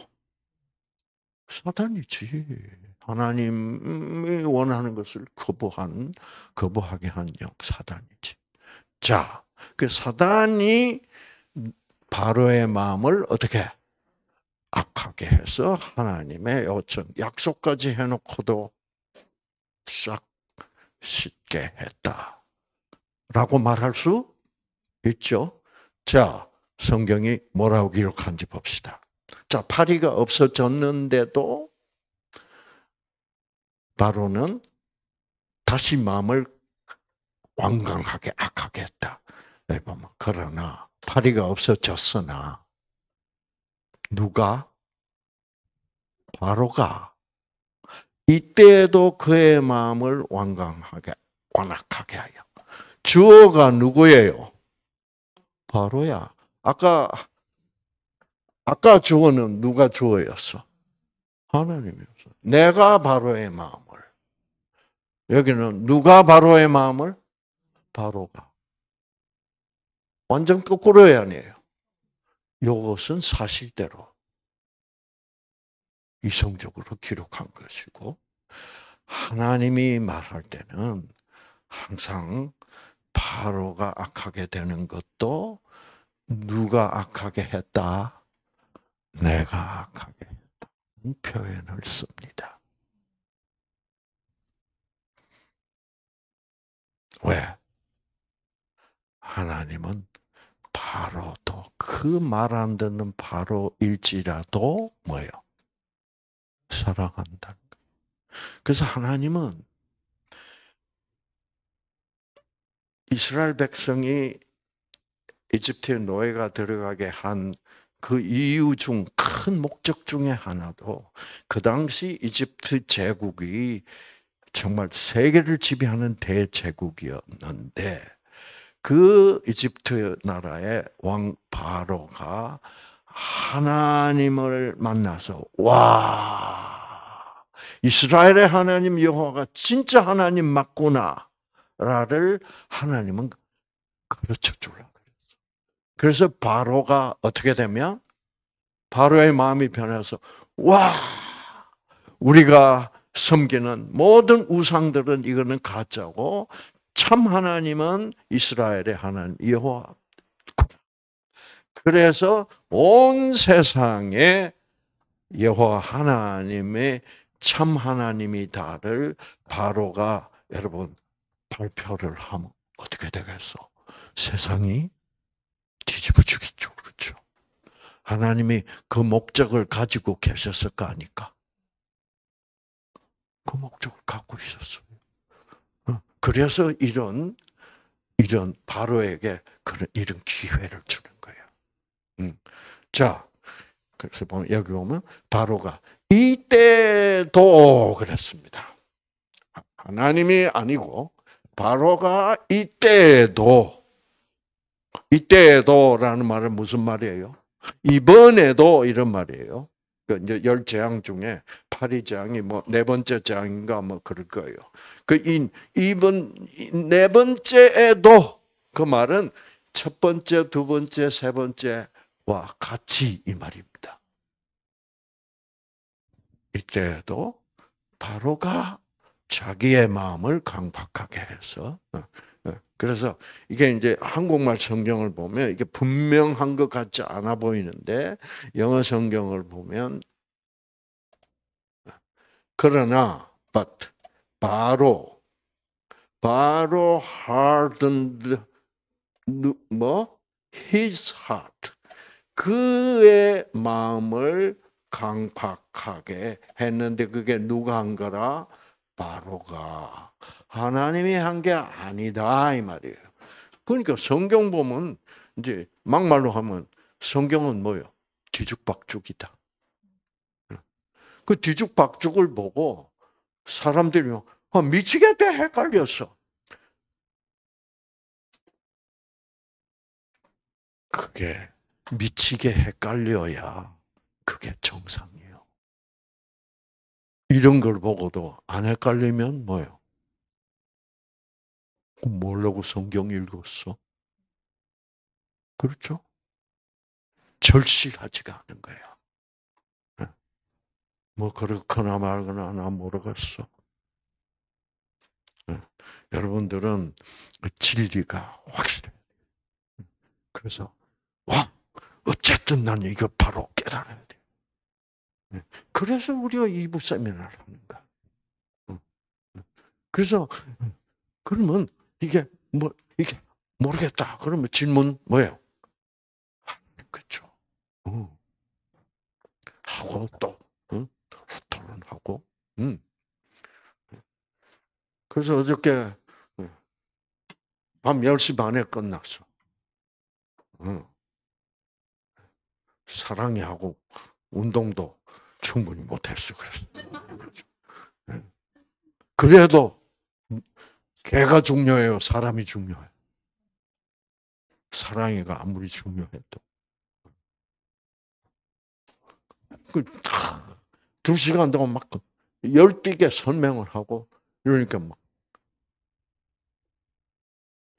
사단이지 하나님이 원하는 것을 거부한, 거부하게 한 영, 사단이지. 자, 그 사단이 바로의 마음을 어떻게 악하게 해서 하나님의 요청, 약속까지 해놓고도 싹쉽게 했다. 라고 말할 수 있죠. 자, 성경이 뭐라고 기록한지 봅시다. 자, 파리가 없어졌는데도 바로는 다시 마음을 완강하게 악하게 했다. 그러나 파리가 없어졌으나 누가 바로가 이때에도 그의 마음을 완강하게 완악하게 하여 주어가 누구예요? 바로야. 아까 아까 주어는 누가 주어였어? 하나님이었어. 내가 바로의 마음을. 여기는 누가 바로의 마음을? 바로가. 완전 거꾸로의 아니에요. 이것은 사실대로 이성적으로 기록한 것이고 하나님이 말할 때는 항상 바로가 악하게 되는 것도 누가 악하게 했다 내가 가게 다 표현을 씁니다. 왜? 하나님은 바로도 그 말 안 듣는 바로일지라도 뭐요? 사랑한다. 그래서 하나님은 이스라엘 백성이 이집트의 노예가 들어가게 한그 이유 중 큰 목적 중에 하나도 그 당시 이집트 제국이 정말 세계를 지배하는 대제국이었는데 그 이집트 나라의 왕 바로가 하나님을 만나서 와 이스라엘의 하나님 여호와가 진짜 하나님 맞구나라를 하나님은 가르쳐 주려고 그래서 바로가 어떻게 되면 바로의 마음이 변해서 와 우리가 섬기는 모든 우상들은 이거는 가짜고 참 하나님은 이스라엘의 하나님 여호와. 그래서 온 세상에 여호와 하나님의 참 하나님이다를 바로가 여러분 발표를 하면 어떻게 되겠어? 세상이 뒤집어 주겠죠. 그렇죠. 하나님이 그 목적을 가지고 계셨을 거 아닐까? 그 목적을 갖고 있었어요. 어, 그래서 이런, 이런 바로에게 그런, 이런 기회를 주는 거예요. 음. 자, 그래서 보면, 뭐 여기 보면, 바로가 이때도 그랬습니다. 하나님이 아니고, 바로가 이때도 이때에도라는 말은 무슨 말이에요? 이번에도 이런 말이에요. 그 이제 열 재앙 중에 파리 재앙이 뭐 네 번째 재앙인가 뭐 그럴 거예요. 그이 이번 네 번째에도 그 말은 첫 번째, 두 번째, 세 번째와 같이 이 말입니다. 이때에도 바로가 자기의 마음을 강박하게 해서 어, 그래서 이게 이제 한국말 성경을 보면 이게 분명한 것 같지 않아 보이는데 영어 성경을 보면 그러나 but 바로 바로 hardened 뭐 his heart 그의 마음을 강팍하게 했는데 그게 누가 한 거라 바로가 하나님이 한 게 아니다 이 말이에요. 그러니까 성경 보면 이제 막말로 하면 성경은 뭐요? 뒤죽박죽이다. 그 뒤죽박죽을 보고 사람들이 아, 미치겠다 헷갈렸어. 그게 미치게 헷갈려야 그게 정상이에 이런 걸 보고도 안 헷갈리면 뭐예요? 뭘라고 성경 읽었어? 그렇죠? 절실하지가 않은 거야. 예. 뭐 그렇거나 말거나 나 모르겠어. 예. 여러분들은 그 진리가 확실해. 음. 그래서 와 어쨌든 난 이거 바로 깨달아야 돼. 그래서 우리가 이부 세미나를 하는 거야. 어, 어. 그래서 그러면 이게 뭐 이게 모르겠다. 그러면 질문 뭐예요? 그렇죠. 하고 또 응? 토론하고. 응. 음. 그래서 어저께 밤 10시 반에 끝났어. 응. 사랑이 하고 운동도 충분히 못했어. 그래서. 그렇죠. 예. 그래도 개가 중요해요. 사람이 중요해. 사랑이가 아무리 중요해도. 그, 두 시간 동안 막 열두 개 설명을 하고, 이러니까 막,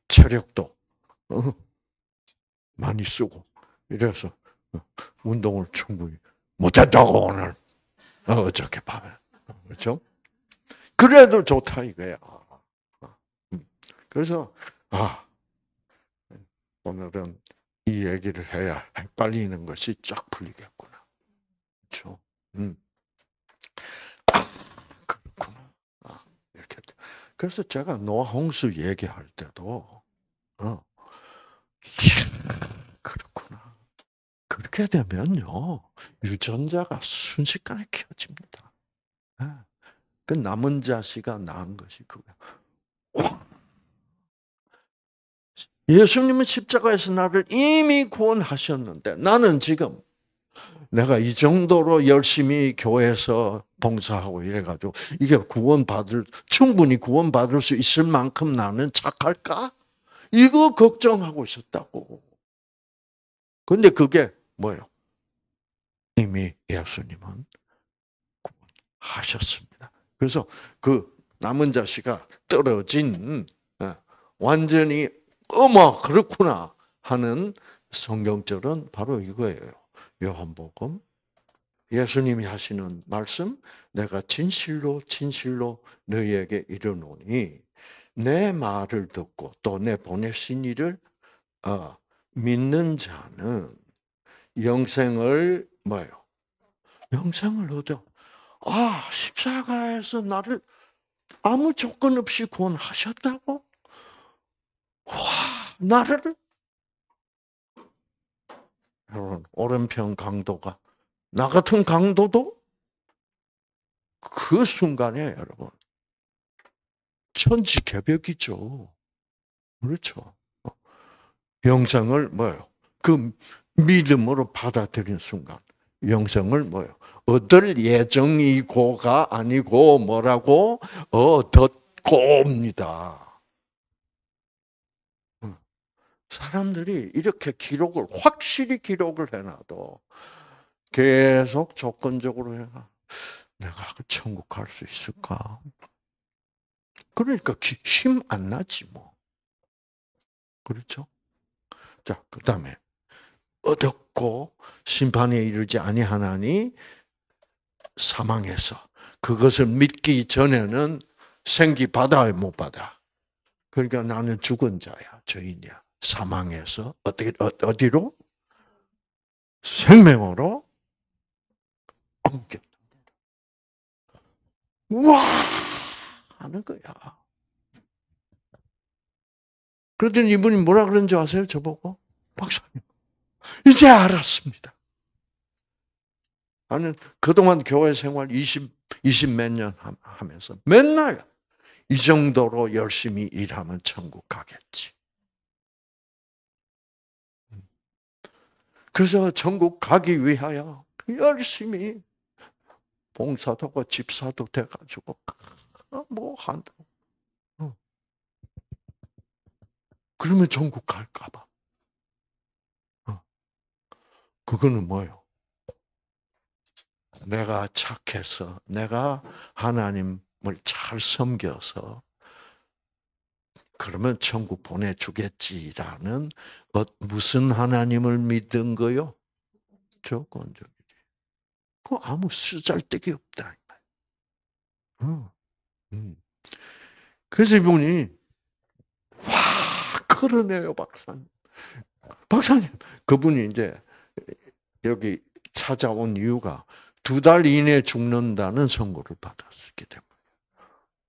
체력도 어, 많이 쓰고, 이래서 어, 운동을 충분히 못했다고 오늘. 어저께 밤에. 그렇죠? 그래도 좋다 이거야. 그래서 아 오늘은 이 얘기를 해야 헷갈리는 것이 쫙 풀리겠구나. 그렇죠? 음. 아, 그래서 제가 노홍수 얘기할 때도 어. 그렇게 되면요, 유전자가 순식간에 키집니다그 예. 남은 자식이 낳은 것이 그거예 어? 예수님은 십자가에서 나를 이미 구원하셨는데 나는 지금 내가 이 정도로 열심히 교회에서 봉사하고 이래가지고 이게 구원받을 충분히 구원받을 수 있을 만큼 나는 착할까? 이거 걱정하고 있었다고. 근데 그게 뭐요? 이미 예수님은 구원하셨습니다. 그래서 그 남은 자식아 떨어진 어, 완전히 어머 그렇구나 하는 성경절은 바로 이거예요. 요한복음 예수님이 하시는 말씀 내가 진실로 진실로 너희에게 이르노니 내 말을 듣고 또 내 보내신 이를 어, 믿는 자는 영생을 뭐예요? 영생을 얻어. 아, 십자가에서 나를 아무 조건 없이 구원하셨다고? 와, 나를? 여러분, 오른편 강도가, 나 같은 강도도 그 순간에 여러분, 천지 개벽이죠. 그렇죠. 영생을 어. 뭐요그 믿음으로 받아들인 순간 영생을 뭐요? 얻을 예정이고가 아니고 뭐라고 얻었고입니다. 음. 사람들이 이렇게 기록을 확실히 기록을 해놔도 계속 조건적으로 해 내가 그 천국 갈 수 있을까? 그러니까 힘안 나지 뭐 그렇죠? 자그 다음에 얻었고 심판에 이르지 아니하나니 사망해서 그것을 믿기 전에는 생기 받아야 못 받아. 그러니까 나는 죽은 자야, 죄인이야. 사망해서 어떻게 어, 어디로 생명으로 옮겼와 하는 거야. 그랬더니 이분이 뭐라 그런지 아세요? 저보고 박사님. 이제 알았습니다. 나는 그동안 교회 생활 20, 20 몇 년 하면서 맨날 이 정도로 열심히 일하면 천국 가겠지. 그래서 천국 가기 위하여 열심히 봉사도 하고 집사도 돼가지고 뭐 한다고. 어. 그러면 천국 갈까봐. 그거는 뭐요? 내가 착해서, 내가 하나님을 잘 섬겨서, 그러면 천국 보내주겠지라는 무슨 하나님을 믿은 거요? 조건적이지. 그 아무 쓰잘데기 없다. 어. 음. 그래서 이분이 와 그러네요 박사님. 박사님 그분이 이제 여기 찾아온 이유가 두 달 이내에 죽는다는 선고를 받았기 때문에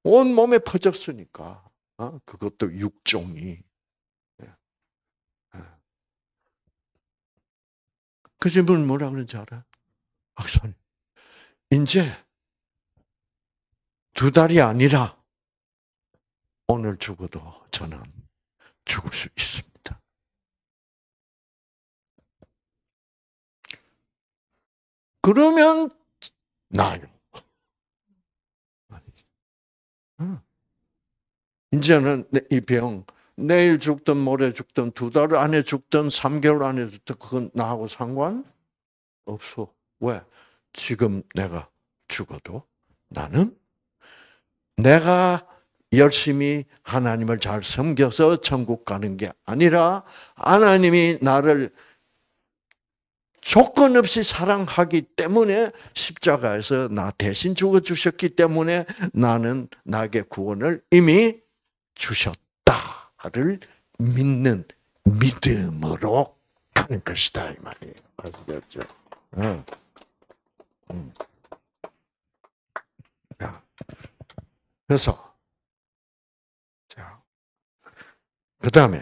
온 몸에 퍼졌으니까 어? 그것도 육종이 예. 예. 그 질문 뭐라 그런지 알아? 박사님, 이제 두 달이 아니라 오늘 죽어도 저는 죽을 수 있습니다. 그러면 나요. 음. 이제는 이 병, 내일 죽든 모레 죽든 두 달 안에 죽든 3개월 안에 죽든 그건 나하고 상관 없어. 왜? 지금 내가 죽어도 나는 내가 열심히 하나님을 잘 섬겨서 천국 가는 게 아니라 하나님이 나를 조건 없이 사랑하기 때문에 십자가에서 나 대신 죽어 주셨기 때문에 나는 나에게 구원을 이미 주셨다를 믿는 믿음으로 가는 것이다 이 말이에요. 아시겠죠? 응. 그래서 자, 그 다음에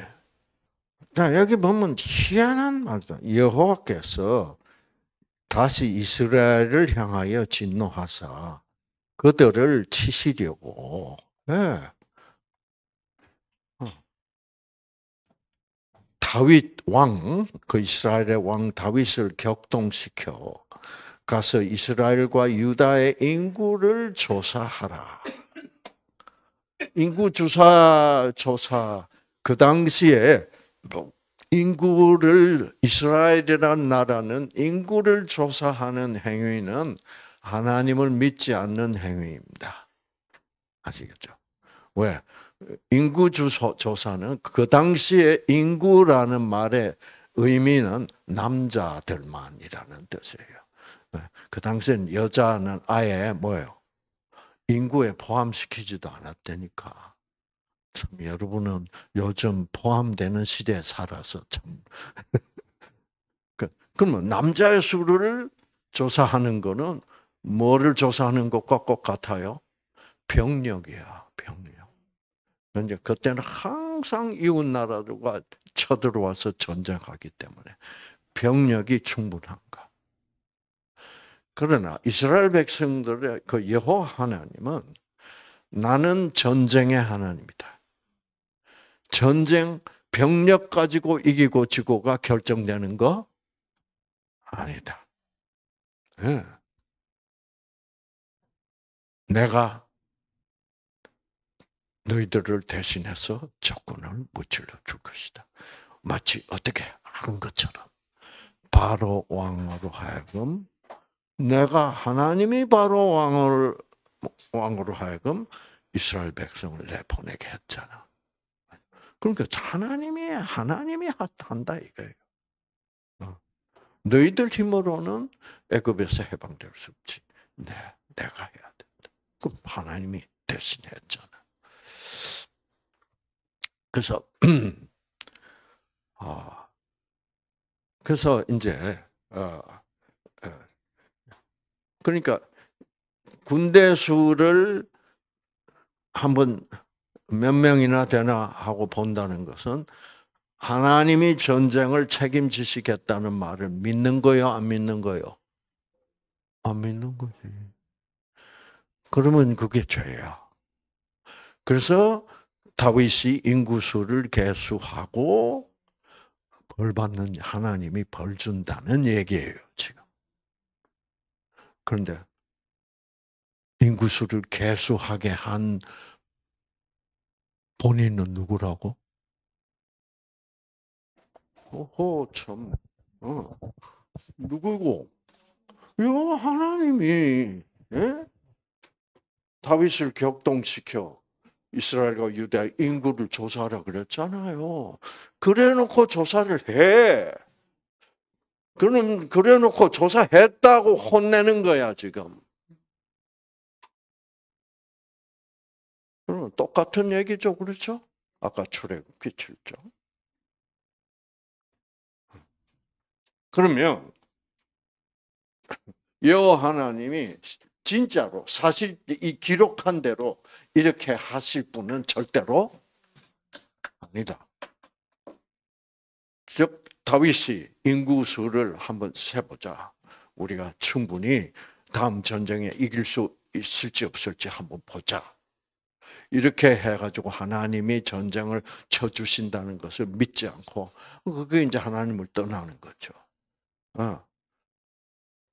자, 여기 보면 희한한 말이죠. 여호와께서 다시 이스라엘을 향하여 진노하사 그들을 치시려고. 네. 다윗 왕, 그 이스라엘의 왕 다윗을 격동시켜 가서 이스라엘과 유다의 인구를 조사하라. 인구 조사 조사 그 당시에 뭐, 인구를 이스라엘이란 나라는 인구를 조사하는 행위는 하나님을 믿지 않는 행위입니다. 아시겠죠? 왜? 인구 조사는 그 당시에 인구라는 말의 의미는 남자들만이라는 뜻이에요. 네. 그 당시엔 여자는 아예 뭐예요? 인구에 포함시키지도 않았다니까. 참 여러분은 요즘 포함되는 시대에 살아서 참. 그, 그러면 남자의 수를 조사하는 거는 뭐를 조사하는 것과 꼭 같아요? 병력이야, 병력. 이제 그러니까 그때는 항상 이웃 나라들과 쳐들어와서 전쟁하기 때문에 병력이 충분한가. 그러나 이스라엘 백성들의 그 여호와 하나님은 나는 전쟁의 하나님이다. 전쟁, 병력 가지고 이기고 지고가 결정되는 거 아니다. 네. 내가 너희들을 대신해서 적군을 무찔러 줄 것이다. 마치 어떻게 한 것처럼 바로 왕으로 하여금 내가 하나님이 바로 왕을 왕으로 하여금 이스라엘 백성을 내보내게 했잖아. 그러니까 하나님이 하나님이 한다 이거예요. 어. 너희들 힘으로는 애굽에서 해방될 수 없지. 네, 내가 해야 된다. 그 하나님이 대신 했잖아. 그래서 어, 그래서 이제 어, 어, 그러니까 군대 수를 한번 몇 명이나 되나 하고 본다는 것은 하나님이 전쟁을 책임지시겠다는 말을 믿는 거요, 안 믿는 거요? 안 믿는 거지. 그러면 그게 죄야. 그래서 다윗이 인구수를 개수하고 벌 받는 하나님이 벌 준다는 얘기예요, 지금. 그런데 인구수를 개수하게 한 본인은 누구라고? 오호, 참, 어, 누구고? 이 하나님이, 예? 다윗을 격동시켜 이스라엘과 유대 인구를 조사하라 그랬잖아요. 그래 놓고 조사를 해. 그럼, 그래 놓고 조사했다고 혼내는 거야, 지금. 그러면 똑같은 얘기죠, 그렇죠? 아까 출애굽기 7장. 그러면 여호 하나님이 진짜로 사실 이 기록한 대로 이렇게 하실 분은 절대로 아니다. 즉 다윗이 인구수를 한번 세보자. 우리가 충분히 다음 전쟁에 이길 수 있을지 없을지 한번 보자. 이렇게 해가지고 하나님이 전쟁을 쳐주신다는 것을 믿지 않고, 그게 이제 하나님을 떠나는 거죠. 어.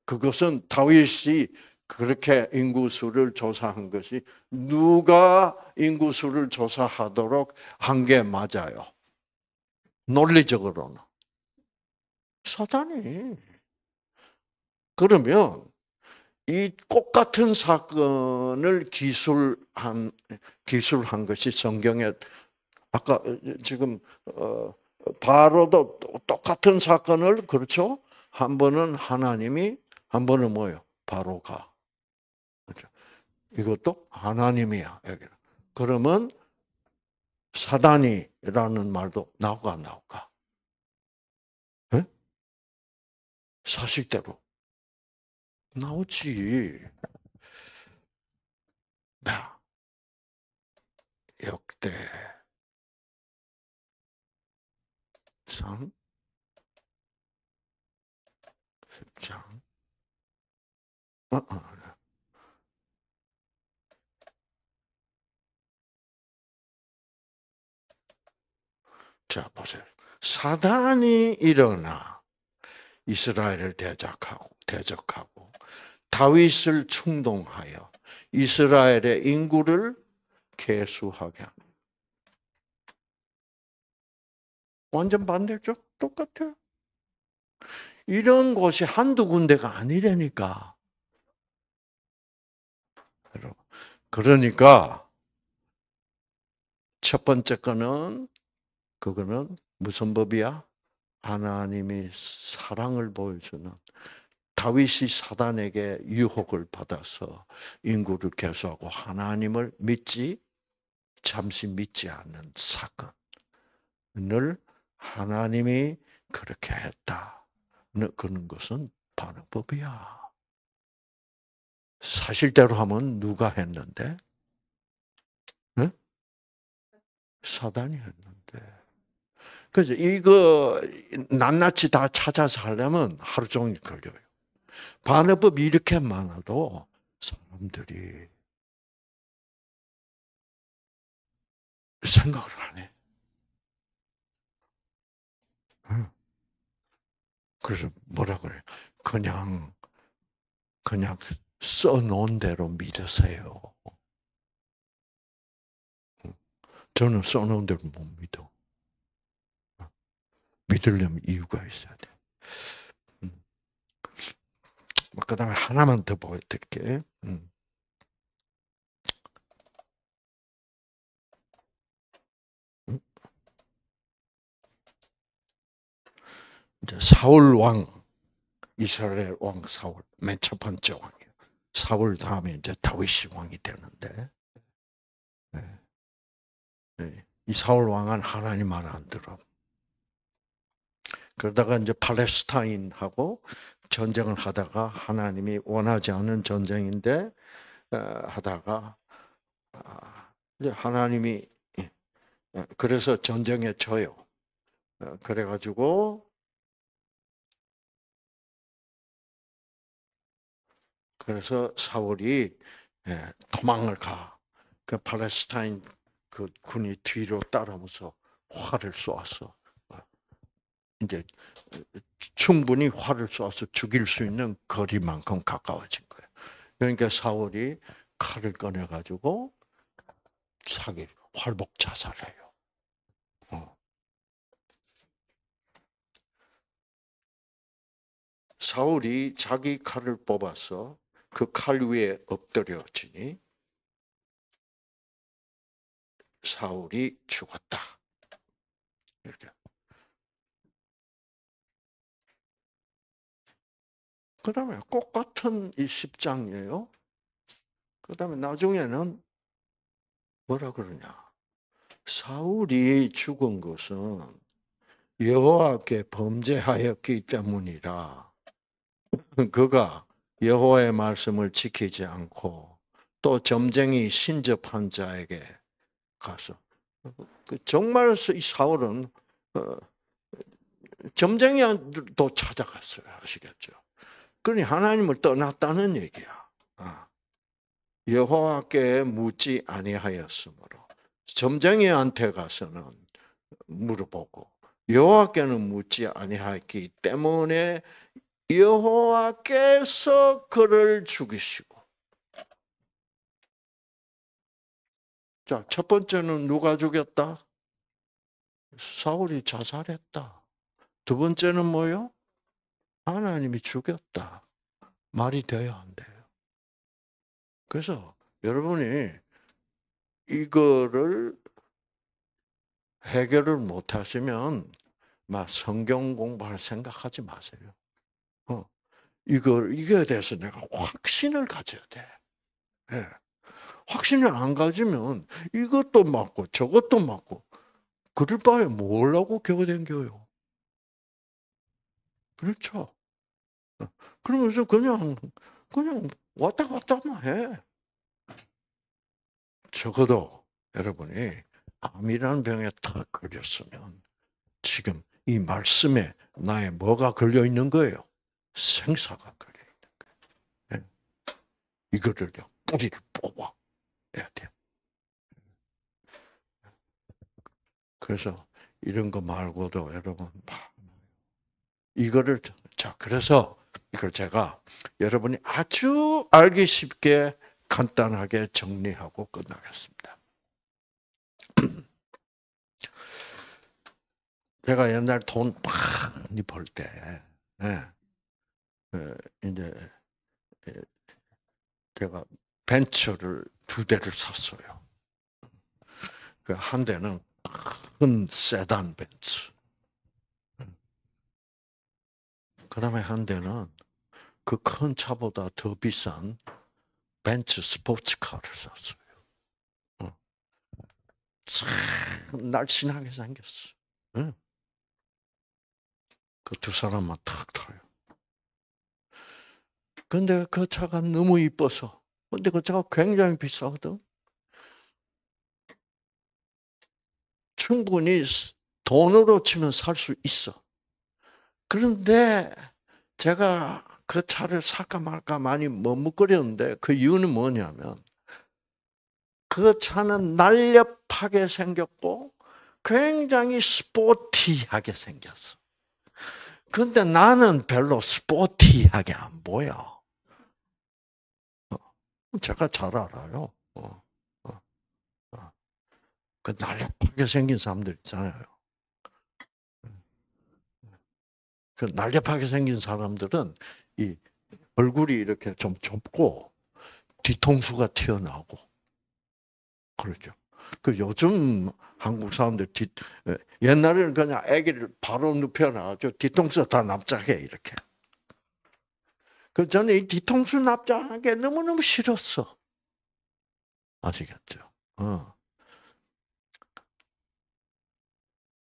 그것은 다윗이 그렇게 인구수를 조사한 것이 누가 인구수를 조사하도록 한 게 맞아요. 논리적으로는. 사단이. 그러면 이꽃 같은 사건을 기술한 기술한 것이 성경에 아까 지금 어, 바로도 똑같은 사건을 그렇죠? 한 번은 하나님이 한 번은 뭐예요? 바로가 그렇죠? 이것도 하나님이야 여기는. 그러면 사단이라는 말도 나오가 나오가. 네? 사실대로 나오지. 나 역대 상 10장 어, 어. 자 보세요. 사단이 일어나 이스라엘을 대적하고 대적하고 다윗을 충동하여 이스라엘의 인구를 개수하게 합니다. 완전 반대죠? 똑같아요. 이런 곳이 한두 군데가 아니라니까. 그러니까 첫 번째 거는 그거는 무슨 법이야? 하나님이 사랑을 보여주는 다윗이 사단에게 유혹을 받아서 인구를 개수하고 하나님을 믿지 잠시 믿지 않는 사건을 하나님이 그렇게 했다. 그런 것은 반응법이야. 사실대로 하면 누가 했는데? 네? 사단이 했는데. 그래서 이거 낱낱이 다 찾아서 하려면 하루 종일 걸려요. 반어법이 이렇게 많아도 사람들이 생각을 안 해. 그래서 뭐라 그래? 그냥 그냥 써놓은 대로 믿으세요. 저는 써놓은 대로 못 믿어. 믿으려면 이유가 있어야 돼. 뭐 그 다음에 하나만 더 보여드릴게. 음. 음. 이제 사울 왕, 이스라엘 왕 사울, 맨 첫 번째 왕이에요. 사울 다음에 이제 다윗이 왕이 되는데, 네. 네. 이 사울 왕은 하나님 말안 들어. 그러다가 이제 팔레스타인하고 전쟁을 하다가 하나님이 원하지 않은 전쟁인데 어, 하다가 아, 이제 하나님이 예, 예, 그래서 전쟁에 져요. 어, 그래가지고 그래서 사울이 예, 도망을 가. 그 팔레스타인 그 군이 뒤로 따라오면서 화를 쏘았어. 이제 충분히 화를 쏴서 죽일 수 있는 거리만큼 가까워진 거예요. 그러니까 사울이 칼을 꺼내 가지고 사기 활복 자살해요. 어. 사울이 자기 칼을 뽑아서 그 칼 위에 엎드려지니 사울이 죽었다. 이렇게. 그 다음에 꽃 같은 이 10장이에요. 그 다음에 나중에는 뭐라 그러냐. 사울이 죽은 것은 여호와께 범죄하였기 때문이라. 그가 여호와의 말씀을 지키지 않고 또 점쟁이 신접한 자에게 가서 그 정말 이 사울은 어, 점쟁이도 찾아갔어요. 아시겠죠? 그러니 하나님을 떠났다는 얘기야. 어. 여호와께 묻지 아니하였으므로 점쟁이한테 가서는 물어보고 여호와께는 묻지 아니하였기 때문에 여호와께서 그를 죽이시고 자, 첫 번째는 누가 죽였다? 사울이 자살했다. 두 번째는 뭐요? 하나님이 죽였다. 말이 돼야 안 돼요. 그래서 여러분이 이거를 해결을 못 하시면 막 성경 공부할 생각하지 마세요. 어, 이거 이거에 대해서 내가 확신을 가져야 돼. 네. 확신을 안 가지면 이것도 맞고 저것도 맞고 그럴 바에 뭘라고 교회된 교요? 그렇죠. 그러면서 그냥, 그냥 왔다 갔다만 해. 적어도 여러분이 암이라는 병에 딱 걸렸으면 지금 이 말씀에 나의 뭐가 걸려 있는 거예요? 생사가 걸려 있는 거예요. 예. 이거를요, 뿌리를 뽑아야 돼 그래서 이런 거 말고도 여러분, 이거를, 자, 그래서 이걸 제가 여러분이 아주 알기 쉽게 간단하게 정리하고 끝나겠습니다. 제가 옛날 돈 많이 벌 때, 예, 예, 이제 예, 제가 벤처를 두 대를 샀어요. 그 한 대는 큰 세단 벤츠. 음. 그 다음에 한 대는 그큰 차보다 더 비싼 벤츠 스포츠카를 샀어요. 어. 참 날씬하게 생겼어. 응? 예. 그두 사람만 탁 타요. 근데 그 차가 너무 이뻐서. 근데 그 차가 굉장히 비싸거든. 충분히 돈으로 치면 살 수 있어. 그런데 제가 그 차를 살까 말까 많이 머뭇거렸는데 그 이유는 뭐냐면 그 차는 날렵하게 생겼고 굉장히 스포티하게 생겼어. 근데 나는 별로 스포티하게 안 보여. 어, 제가 잘 알아요. 어, 어, 그 날렵하게 생긴 사람들 있잖아요. 음, 음. 그 날렵하게 생긴 사람들은 이 얼굴이 이렇게 좀 좁고 뒤통수가 튀어나오고 그렇죠. 그 요즘 한국 사람들 뒤, 옛날에는 그냥 아기를 바로 눕혀놔가지고 뒤통수가 다 납작해 이렇게. 그 전에 이 뒤통수 납작한 게 너무너무 싫었어. 아시겠죠? 어.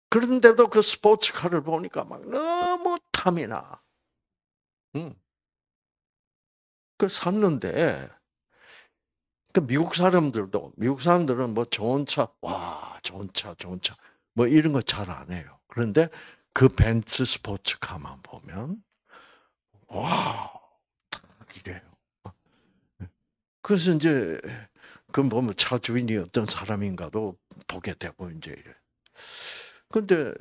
그런데도 그 스포츠카를 보니까 막 너무 탐이 나. 응. 그 샀는데 그 미국 사람들도 미국 사람들은 뭐 좋은 차, 와 좋은 차, 좋은 차 뭐 이런 거 잘 안 해요. 그런데 그 벤츠 스포츠카만 보면 와 이래요. 그래서 이제 그 보면 차 주인이 어떤 사람인가도 보게 되고 이제 이래. 근데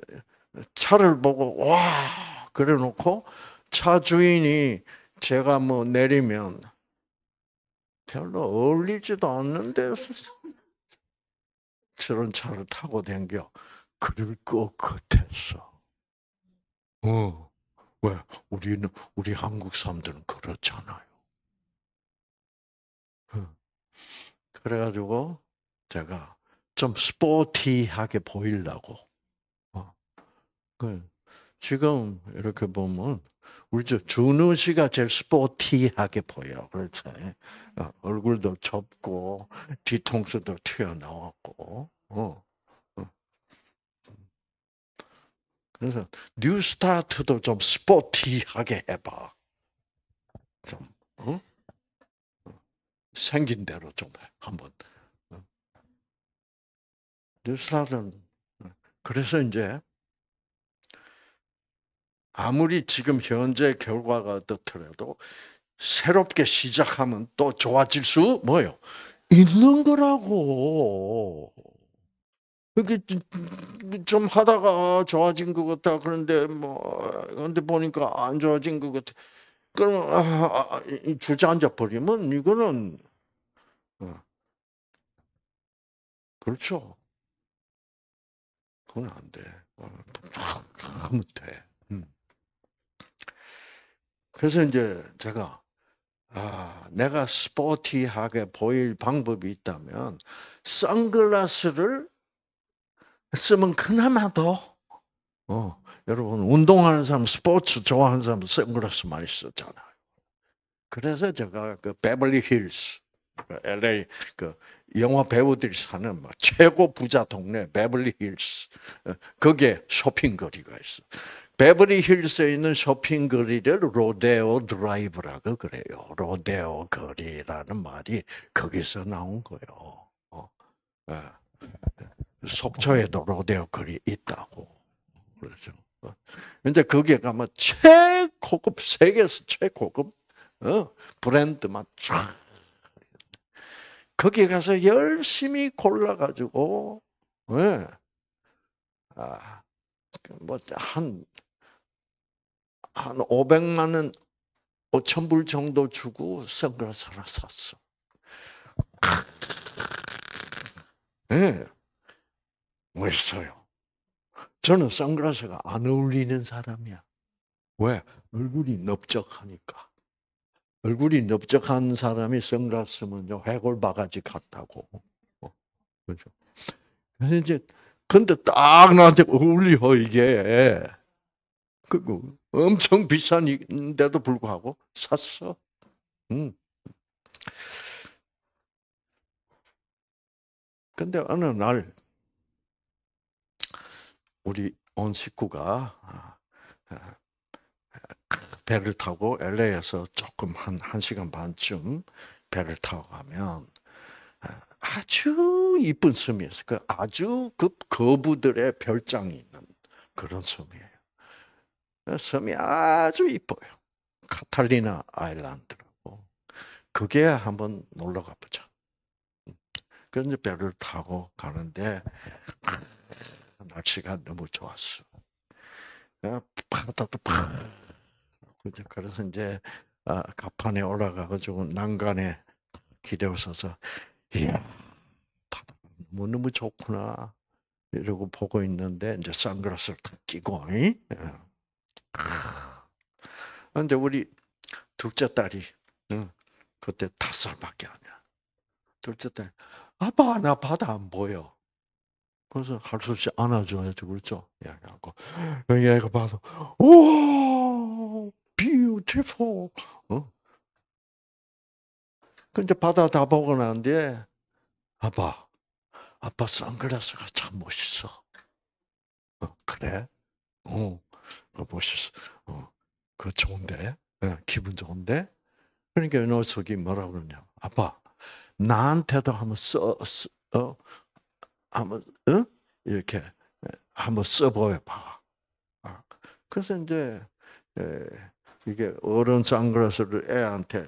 차를 보고 와 그래 놓고 차 주인이 제가 뭐 내리면 별로 어울리지도 않는데 저런 차를 타고 댕겨. 그럴 것 같았어. 어. 왜? 우리는, 우리 한국 사람들은 그렇잖아요. 어. 그래가지고 제가 좀 스포티하게 보이려고. 어. 그 지금 이렇게 보면 우리 저 준우 씨가 제일 스포티하게 보여. 그렇지? 어, 얼굴도 좁고 뒤통수도 튀어나왔고. 어, 어. 그래서 뉴스타트도 좀 스포티하게 해봐. 좀 어? 생긴 대로 좀 한번. 뉴스타트는 그래서 이제 아무리 지금 현재 결과가 어떻더라도 새롭게 시작하면 또 좋아질 수 뭐요? 있는 거라고. 좀 하다가 아, 좋아진 것 같다. 그런데 뭐 그런데 보니까 안 좋아진 것 같아. 그럼 아, 아, 아 주저앉아 버리면 이거는 어. 그렇죠. 그건 안 돼. 어, 하면 돼. 그래서 이제 제가 아, 내가 스포티하게 보일 방법이 있다면 선글라스를 쓰면 그나마 더 어, 여러분 운동하는 사람, 스포츠 좋아하는 사람 선글라스 많이 썼잖아요 그래서 제가 그 베벌리 힐스 LA 그, 그 영화 배우들이 사는 뭐 최고 부자 동네 베블리 힐스 거기에 어, 쇼핑거리가 있어. 베버리 힐스에 있는 쇼핑 거리를 로데오 드라이브라고 그래요. 로데오 거리라는 말이 거기서 나온 거예요. 어. 예. 속초에도 로데오 거리 있다고. 그렇죠. 이제 어, 거기에 가면 최고급 세계에서 최고급 어? 브랜드만 쫙 거기에 가서 열심히 골라가지고 네. 아, 그 뭐한 한 500만 원, 5천 불 정도 주고 선글라스 하나 샀어. 예. 멋있어요. 뭐 저는 선글라스가 안 어울리는 사람이야. 왜? 얼굴이 넓적하니까. 얼굴이 넓적한 사람이 선글라스면요, 골 바가지 같다고. 어, 그죠? 근데 이제, 근데 딱 나한테 어울려, 이게. 그, 그 엄청 비싼데도 불구하고 샀어. 음. 근데 어느 날 우리 온 식구가 아, 아, 배를 타고 LA에서 조금 한, 한 시간 반쯤 배를 타고 가면 아, 아주 이쁜 섬이 있어요. 그 아주 그 거부들의 별장이 있는 그런 섬이에요. 섬이 아주 이뻐요. 카탈리나 아일랜드라고. 그게 한번 놀러 가보자. 음. 그래서 배를 타고 가는데 아, 날씨가 너무 좋았어. 파도도 아, 팍. 그래서 이제 아, 가판에 올라가가지고 난간에 기대어서서 이야 바다 너무 너무 좋구나 이러고 보고 있는데 이제 선글라스를 딱 끼고 이? 어. 그런데 아. 우리 둘째 딸이 그때 다섯 살밖에 안 돼. 둘째 딸, 아빠 나 바다 안 보여. 그래서 할 수 없이 안아줘야지 그렇죠? 이야기하고 얘가 봐서 오 beautiful. 어? 근데 그 바다 다 보고 난 뒤에 아빠 아빠 선글라스가 참 멋있어. 어, 그래? 어. 보실 어, 어 좋은데, 네, 기분 좋은데. 그러니까 녀석이 뭐라 그러냐. 아빠, 나한테도 한번 써, 써 어, 한번, 어? 이렇게 예, 한번 써보여봐. 아, 그래서 이제, 예, 이게 어른 선글라스를 애한테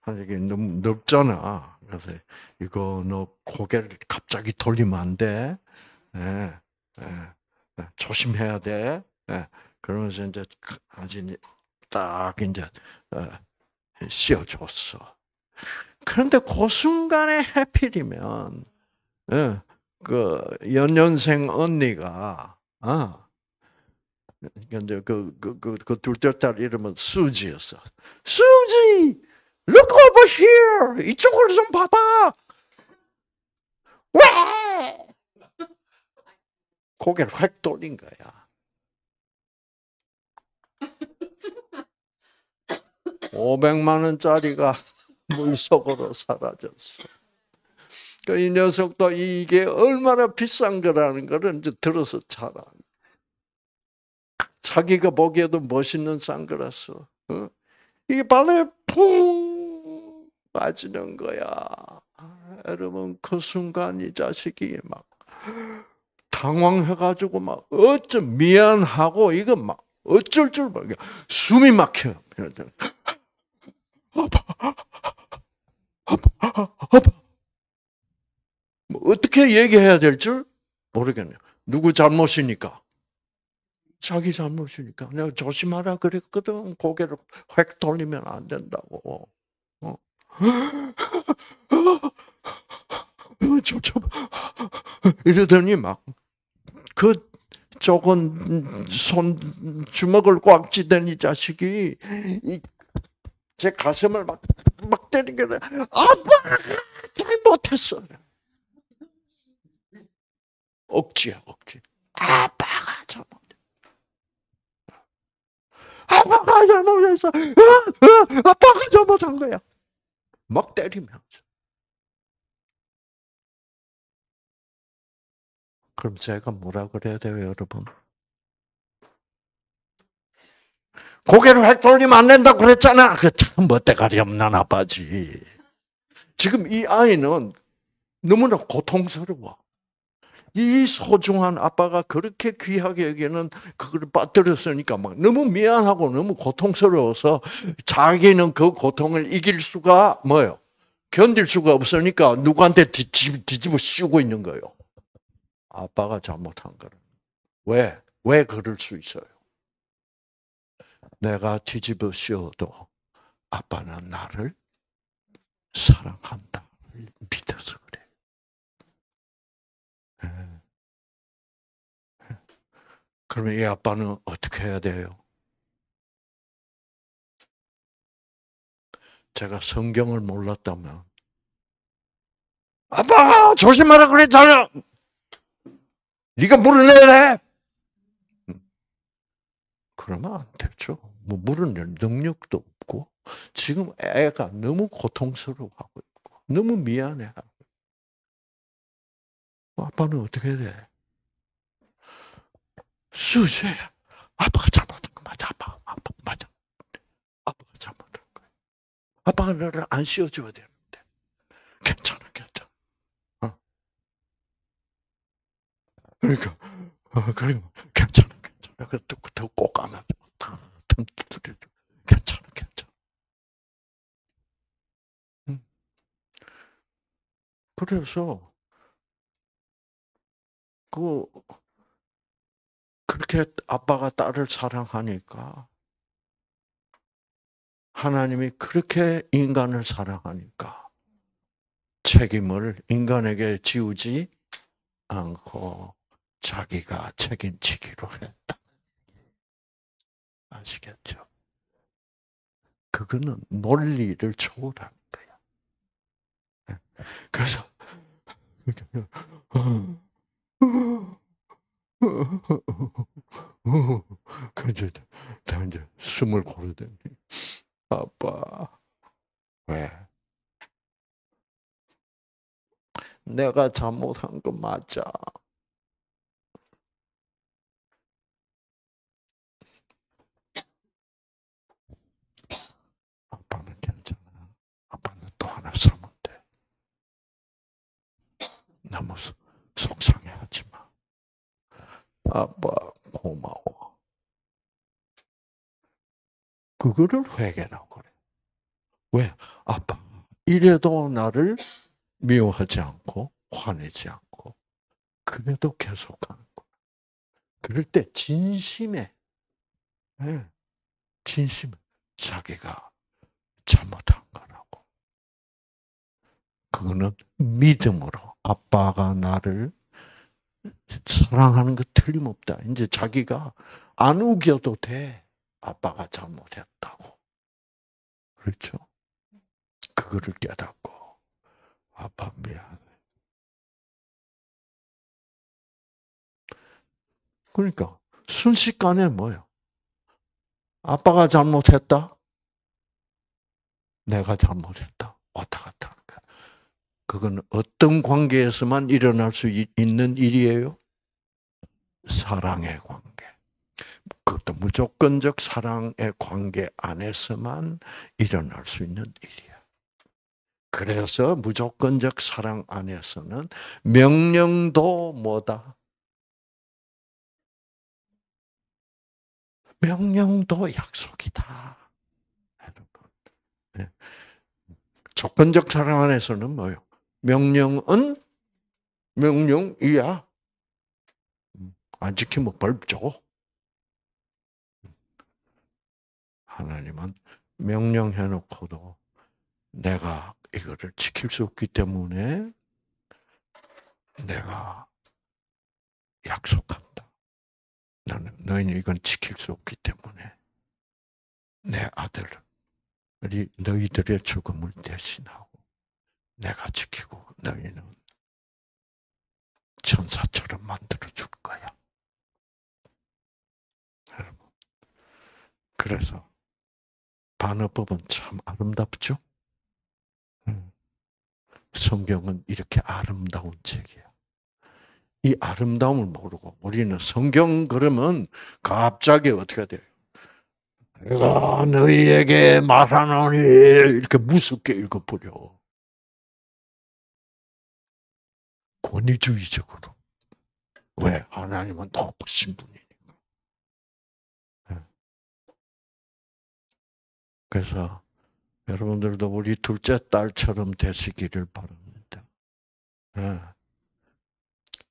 한 이게 너무 넓잖아. 그래서 이거 너 고개를 갑자기 돌리면 안 돼. 예, 예, 조심해야 돼. 예, 그러면서 이제 아진이 딱 이제 어, 씌워줬어. 그런데 그 순간에 해필이면 예, 그 연년생 언니가 근데 어, 그그 그둘째딸 그러니까 그, 그 이름은 수지였어. 수지, look over here. 이쪽으로 좀 봐봐. 왜? 고개를 확 돌린 거야. 500만 원짜리가 물속으로 사라졌어. 그 이 녀석도 이게 얼마나 비싼 거라는 거를 이제 들어서 잘아 자기가 보기에도 멋있는 쌍그라서 어? 이게 바에푹 빠지는 거야. 여러분 그 순간 이 자식이 막 당황해가지고 막 어쩜 미안하고 이거 막 어쩔 줄 모르게 숨이 막혀. 아파, 아파, 아파. 뭐 어떻게 얘기해야 될지 모르겠네요. 누구 잘못이니까. 자기 잘못이니까. 내가 조심하라 그랬거든. 고개를 획 돌리면 안 된다고. 어. 어 이러더니 막, 그, 저건, 손, 주먹을 꽉 쥐던 이자식이 제 가슴을 막, 막 때리게 는 돼. 아빠! 잘못했어. 억지야, 억지. 아빠가 잘못 아빠가 잘못했어. 어, 아빠가 잘못한 거야. 막 때리면서. 그럼 제가 뭐라 그래야 돼요, 여러분? 고개를 획 돌리면 안 된다고 그랬잖아. 그참 멋대가리 없는 아빠지. 지금 이 아이는 너무나 고통스러워. 이 소중한 아빠가 그렇게 귀하게 여기는 그걸 빠뜨렸으니까 막 너무 미안하고 너무 고통스러워서 자기는 그 고통을 이길 수가 뭐요? 견딜 수가 없으니까 누구한테 뒤집, 뒤집어 씌우고 있는 거예요. 아빠가 잘못한 거를. 왜? 왜 그럴 수 있어요? 내가 뒤집어 씌워도 아빠는 나를 사랑한다. 믿어서 그래. 예. 예. 그러면 이 아빠는 어떻게 해야 돼요? 제가 성경을 몰랐다면, 아빠! 조심하라 그랬잖아! 네가 물을 내래! 그러면 안 되죠. 뭐 물은 능력도 없고 지금 애가 너무 고통스러워하고 있고 너무 미안해하고 뭐 아빠는 어떻게 돼? 수제 아빠가 잘못한 거 맞아. 아빠, 아빠 맞아. 아빠가 잘못한 거. 아빠가 나를 안 씌워줘야 되는데. 괜찮아, 괜찮아. 어? 그러니까, 어, 그러니까 그래서 꼭 가면 탁 두드리고 괜찮아 괜찮아. 응. 그래서 그 그렇게 아빠가 딸을 사랑하니까 하나님이 그렇게 인간을 사랑하니까 책임을 인간에게 지우지 않고 자기가 책임지기로 했다. 아시겠죠? 그거는 논리를 초월하 거야. 그래서 그제 다 이제 숨을 고르더니 아빠 왜 내가 잘못한 거 맞아. 너무 속상해하지 마. 아빠 고마워. 그거를 회개라고 그래. 왜? 아빠 이래도 나를 미워하지 않고 화내지 않고 그래도 계속하는 거 그럴 때 진심에 예, 진심 자기가 잘못한 그거는 믿음으로 아빠가 나를 사랑하는 거 틀림없다. 이제 자기가 안 우겨도 돼. 아빠가 잘못했다고. 그렇죠? 그거를 깨닫고 아빠 미안해. 그러니까 순식간에 뭐요? 아빠가 잘못했다. 내가 잘못했다. 왔다 갔다. 그건 어떤 관계에서만 일어날 수 있는 일이에요? 사랑의 관계. 그것도 무조건적 사랑의 관계 안에서만 일어날 수 있는 일이야. 그래서 무조건적 사랑 안에서는 명령도 뭐다? 명령도 약속이다. 네. 조건적 사랑 안에서는 뭐요? 명령은 명령이야. 음. 안 지키면 뭐 벌 줘. 하나님은 명령해놓고도 내가 이거를 지킬 수 없기 때문에 내가 약속한다. 나는 너희는 이건 지킬 수 없기 때문에 내 아들을 너희들의 죽음을 대신하고 내가 지키고 너희는 천사처럼 만들어 줄 거야. 여러분. 그래서 반어법은 참 아름답죠? 음. 성경은 이렇게 아름다운 책이야. 이 아름다움을 모르고 우리는 성경 그러면 갑자기 어떻게 돼요? 내가 너희에게 말하노니 이렇게 무섭게 읽어버려. 권위주의적으로. 왜? 네. 하나님은 높으신 분이니까. 네. 그래서 여러분들도 우리 둘째 딸처럼 되시기를 바랍니다. 네.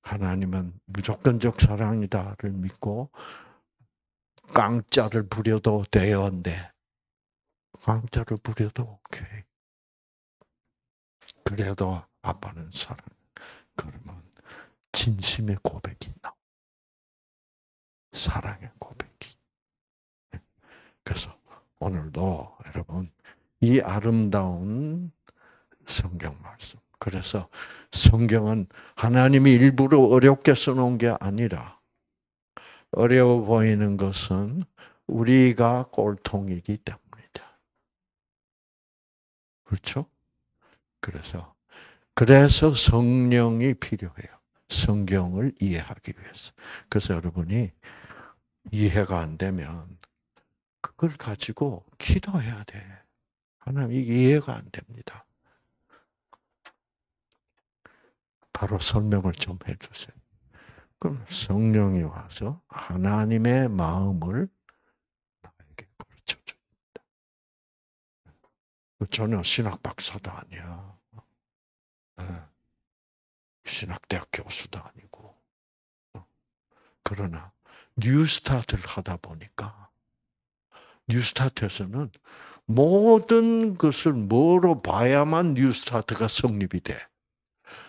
하나님은 무조건적 사랑이다를 믿고 깡짜를 부려도 돼요, 네. 깡짜를 부려도 오케이. 그래도 아빠는 사랑. 그러면 진심의 고백이 나와. 사랑의 고백이. 그래서 오늘도 여러분 이 아름다운 성경 말씀. 그래서 성경은 하나님이 일부러 어렵게 써놓은 게 아니라 어려워 보이는 것은 우리가 꼴통이기 때문이다. 그렇죠? 그래서 그래서 성령이 필요해요. 성경을 이해하기 위해서. 그래서 여러분이 이해가 안 되면 그걸 가지고 기도해야 돼. 하나님 이게 이해가 안 됩니다. 바로 설명을 좀 해주세요. 그럼 성령이 와서 하나님의 마음을 나에게 가르쳐 줍니다. 그 전혀 신학 박사도 아니야. 신학대학 교수도 아니고. 그러나 뉴스타트를 하다 보니까 뉴스타트에서는 모든 것을 뭐로 봐야만 뉴스타트가 성립이 돼.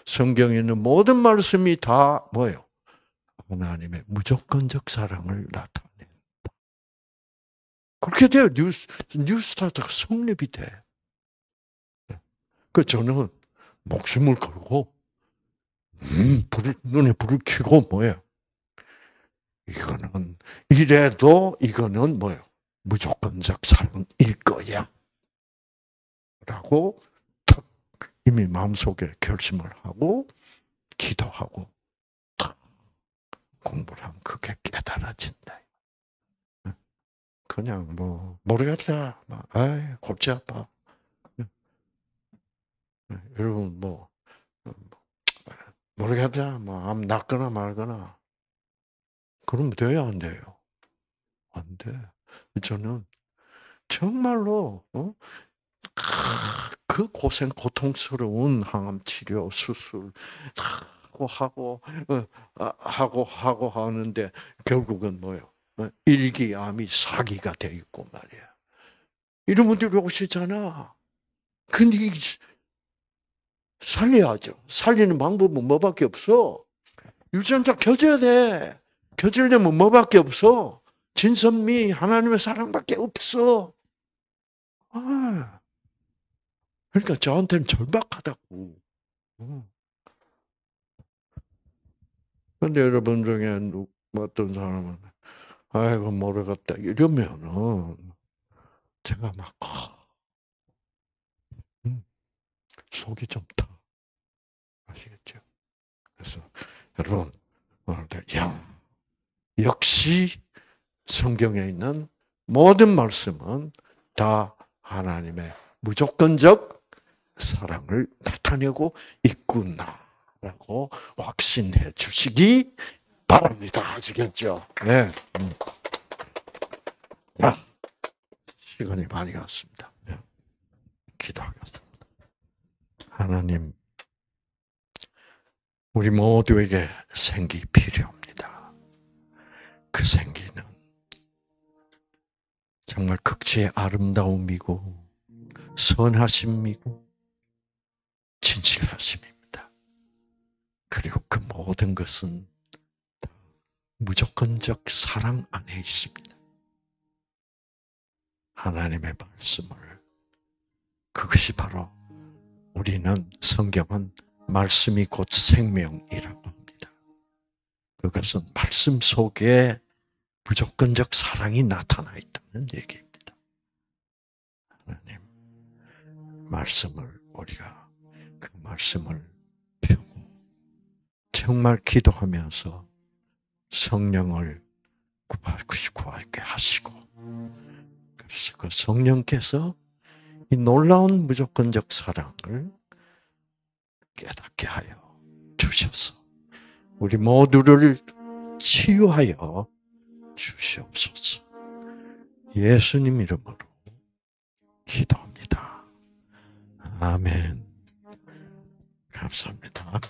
성경에 있는 모든 말씀이 다 뭐예요? 하나님의 무조건적 사랑을 나타낸다. 그렇게 돼요. 뉴스, 뉴스타트가 성립이 돼. 네. 그 저는 목숨을 걸고 음, 불, 눈에 불을 켜고 뭐예요? 이거는 이래도 이거는 뭐예요? 무조건적 사랑일 거야. 라고 탁 이미 마음속에 결심을 하고 기도하고 탁 공부를 하면 그게 깨달아진다. 그냥 뭐 모르겠다. 막이 골치 아파. 예, 여러분 뭐, 어, 뭐 모르겠다, 뭐암 낫거나 말거나 그럼 돼야 안 돼요. 안 돼. 저는 정말로 어? 그 고생 고통스러운 항암 치료 수술 하고 하고 어, 아, 하고 하고 하는데 결국은 뭐요? 어, 일기암이 사기가 돼 있고 말이야. 이런 분들이 오시잖아. 근데 살려야죠. 살리는 방법은 뭐밖에 없어? 유전자 켜져야 돼. 켜지려면 뭐밖에 없어? 진선미, 하나님의 사랑밖에 없어. 아. 그러니까 저한테는 절박하다고. 음. 근데 여러분 중에 어떤 사람은, 아이고, 모르겠다. 이러면은, 제가 막, 음. 속이 좀 타. 아시겠죠? 그래서 여러분 오늘도 영 역시 성경에 있는 모든 말씀은 다 하나님의 무조건적 사랑을 나타내고 있구나라고 확신해 주시기 바랍니다. 아시겠죠? 네. 음. 자, 시간이 많이 갔습니다. 네. 기도하겠습니다. 하나님, 우리 모두에게 생기 필요합니다. 그 생기는 정말 극치의 아름다움이고 선하심이고 진실하심입니다. 그리고 그 모든 것은 무조건적 사랑 안에 있습니다. 하나님의 말씀을 그것이 바로 우리는 성경은 말씀이 곧 생명이라고 합니다. 그것은 말씀 속에 무조건적 사랑이 나타나 있다는 얘기입니다. 하나님, 말씀을 우리가 그 말씀을 배고 정말 기도하면서 성령을 구할게 하시고 그래서 그 성령께서 이 놀라운 무조건적 사랑을 깨닫게 하여 주셔서 우리 모두를 치유하여 주시옵소서. 예수님 이름으로 기도합니다. 아멘. 감사합니다.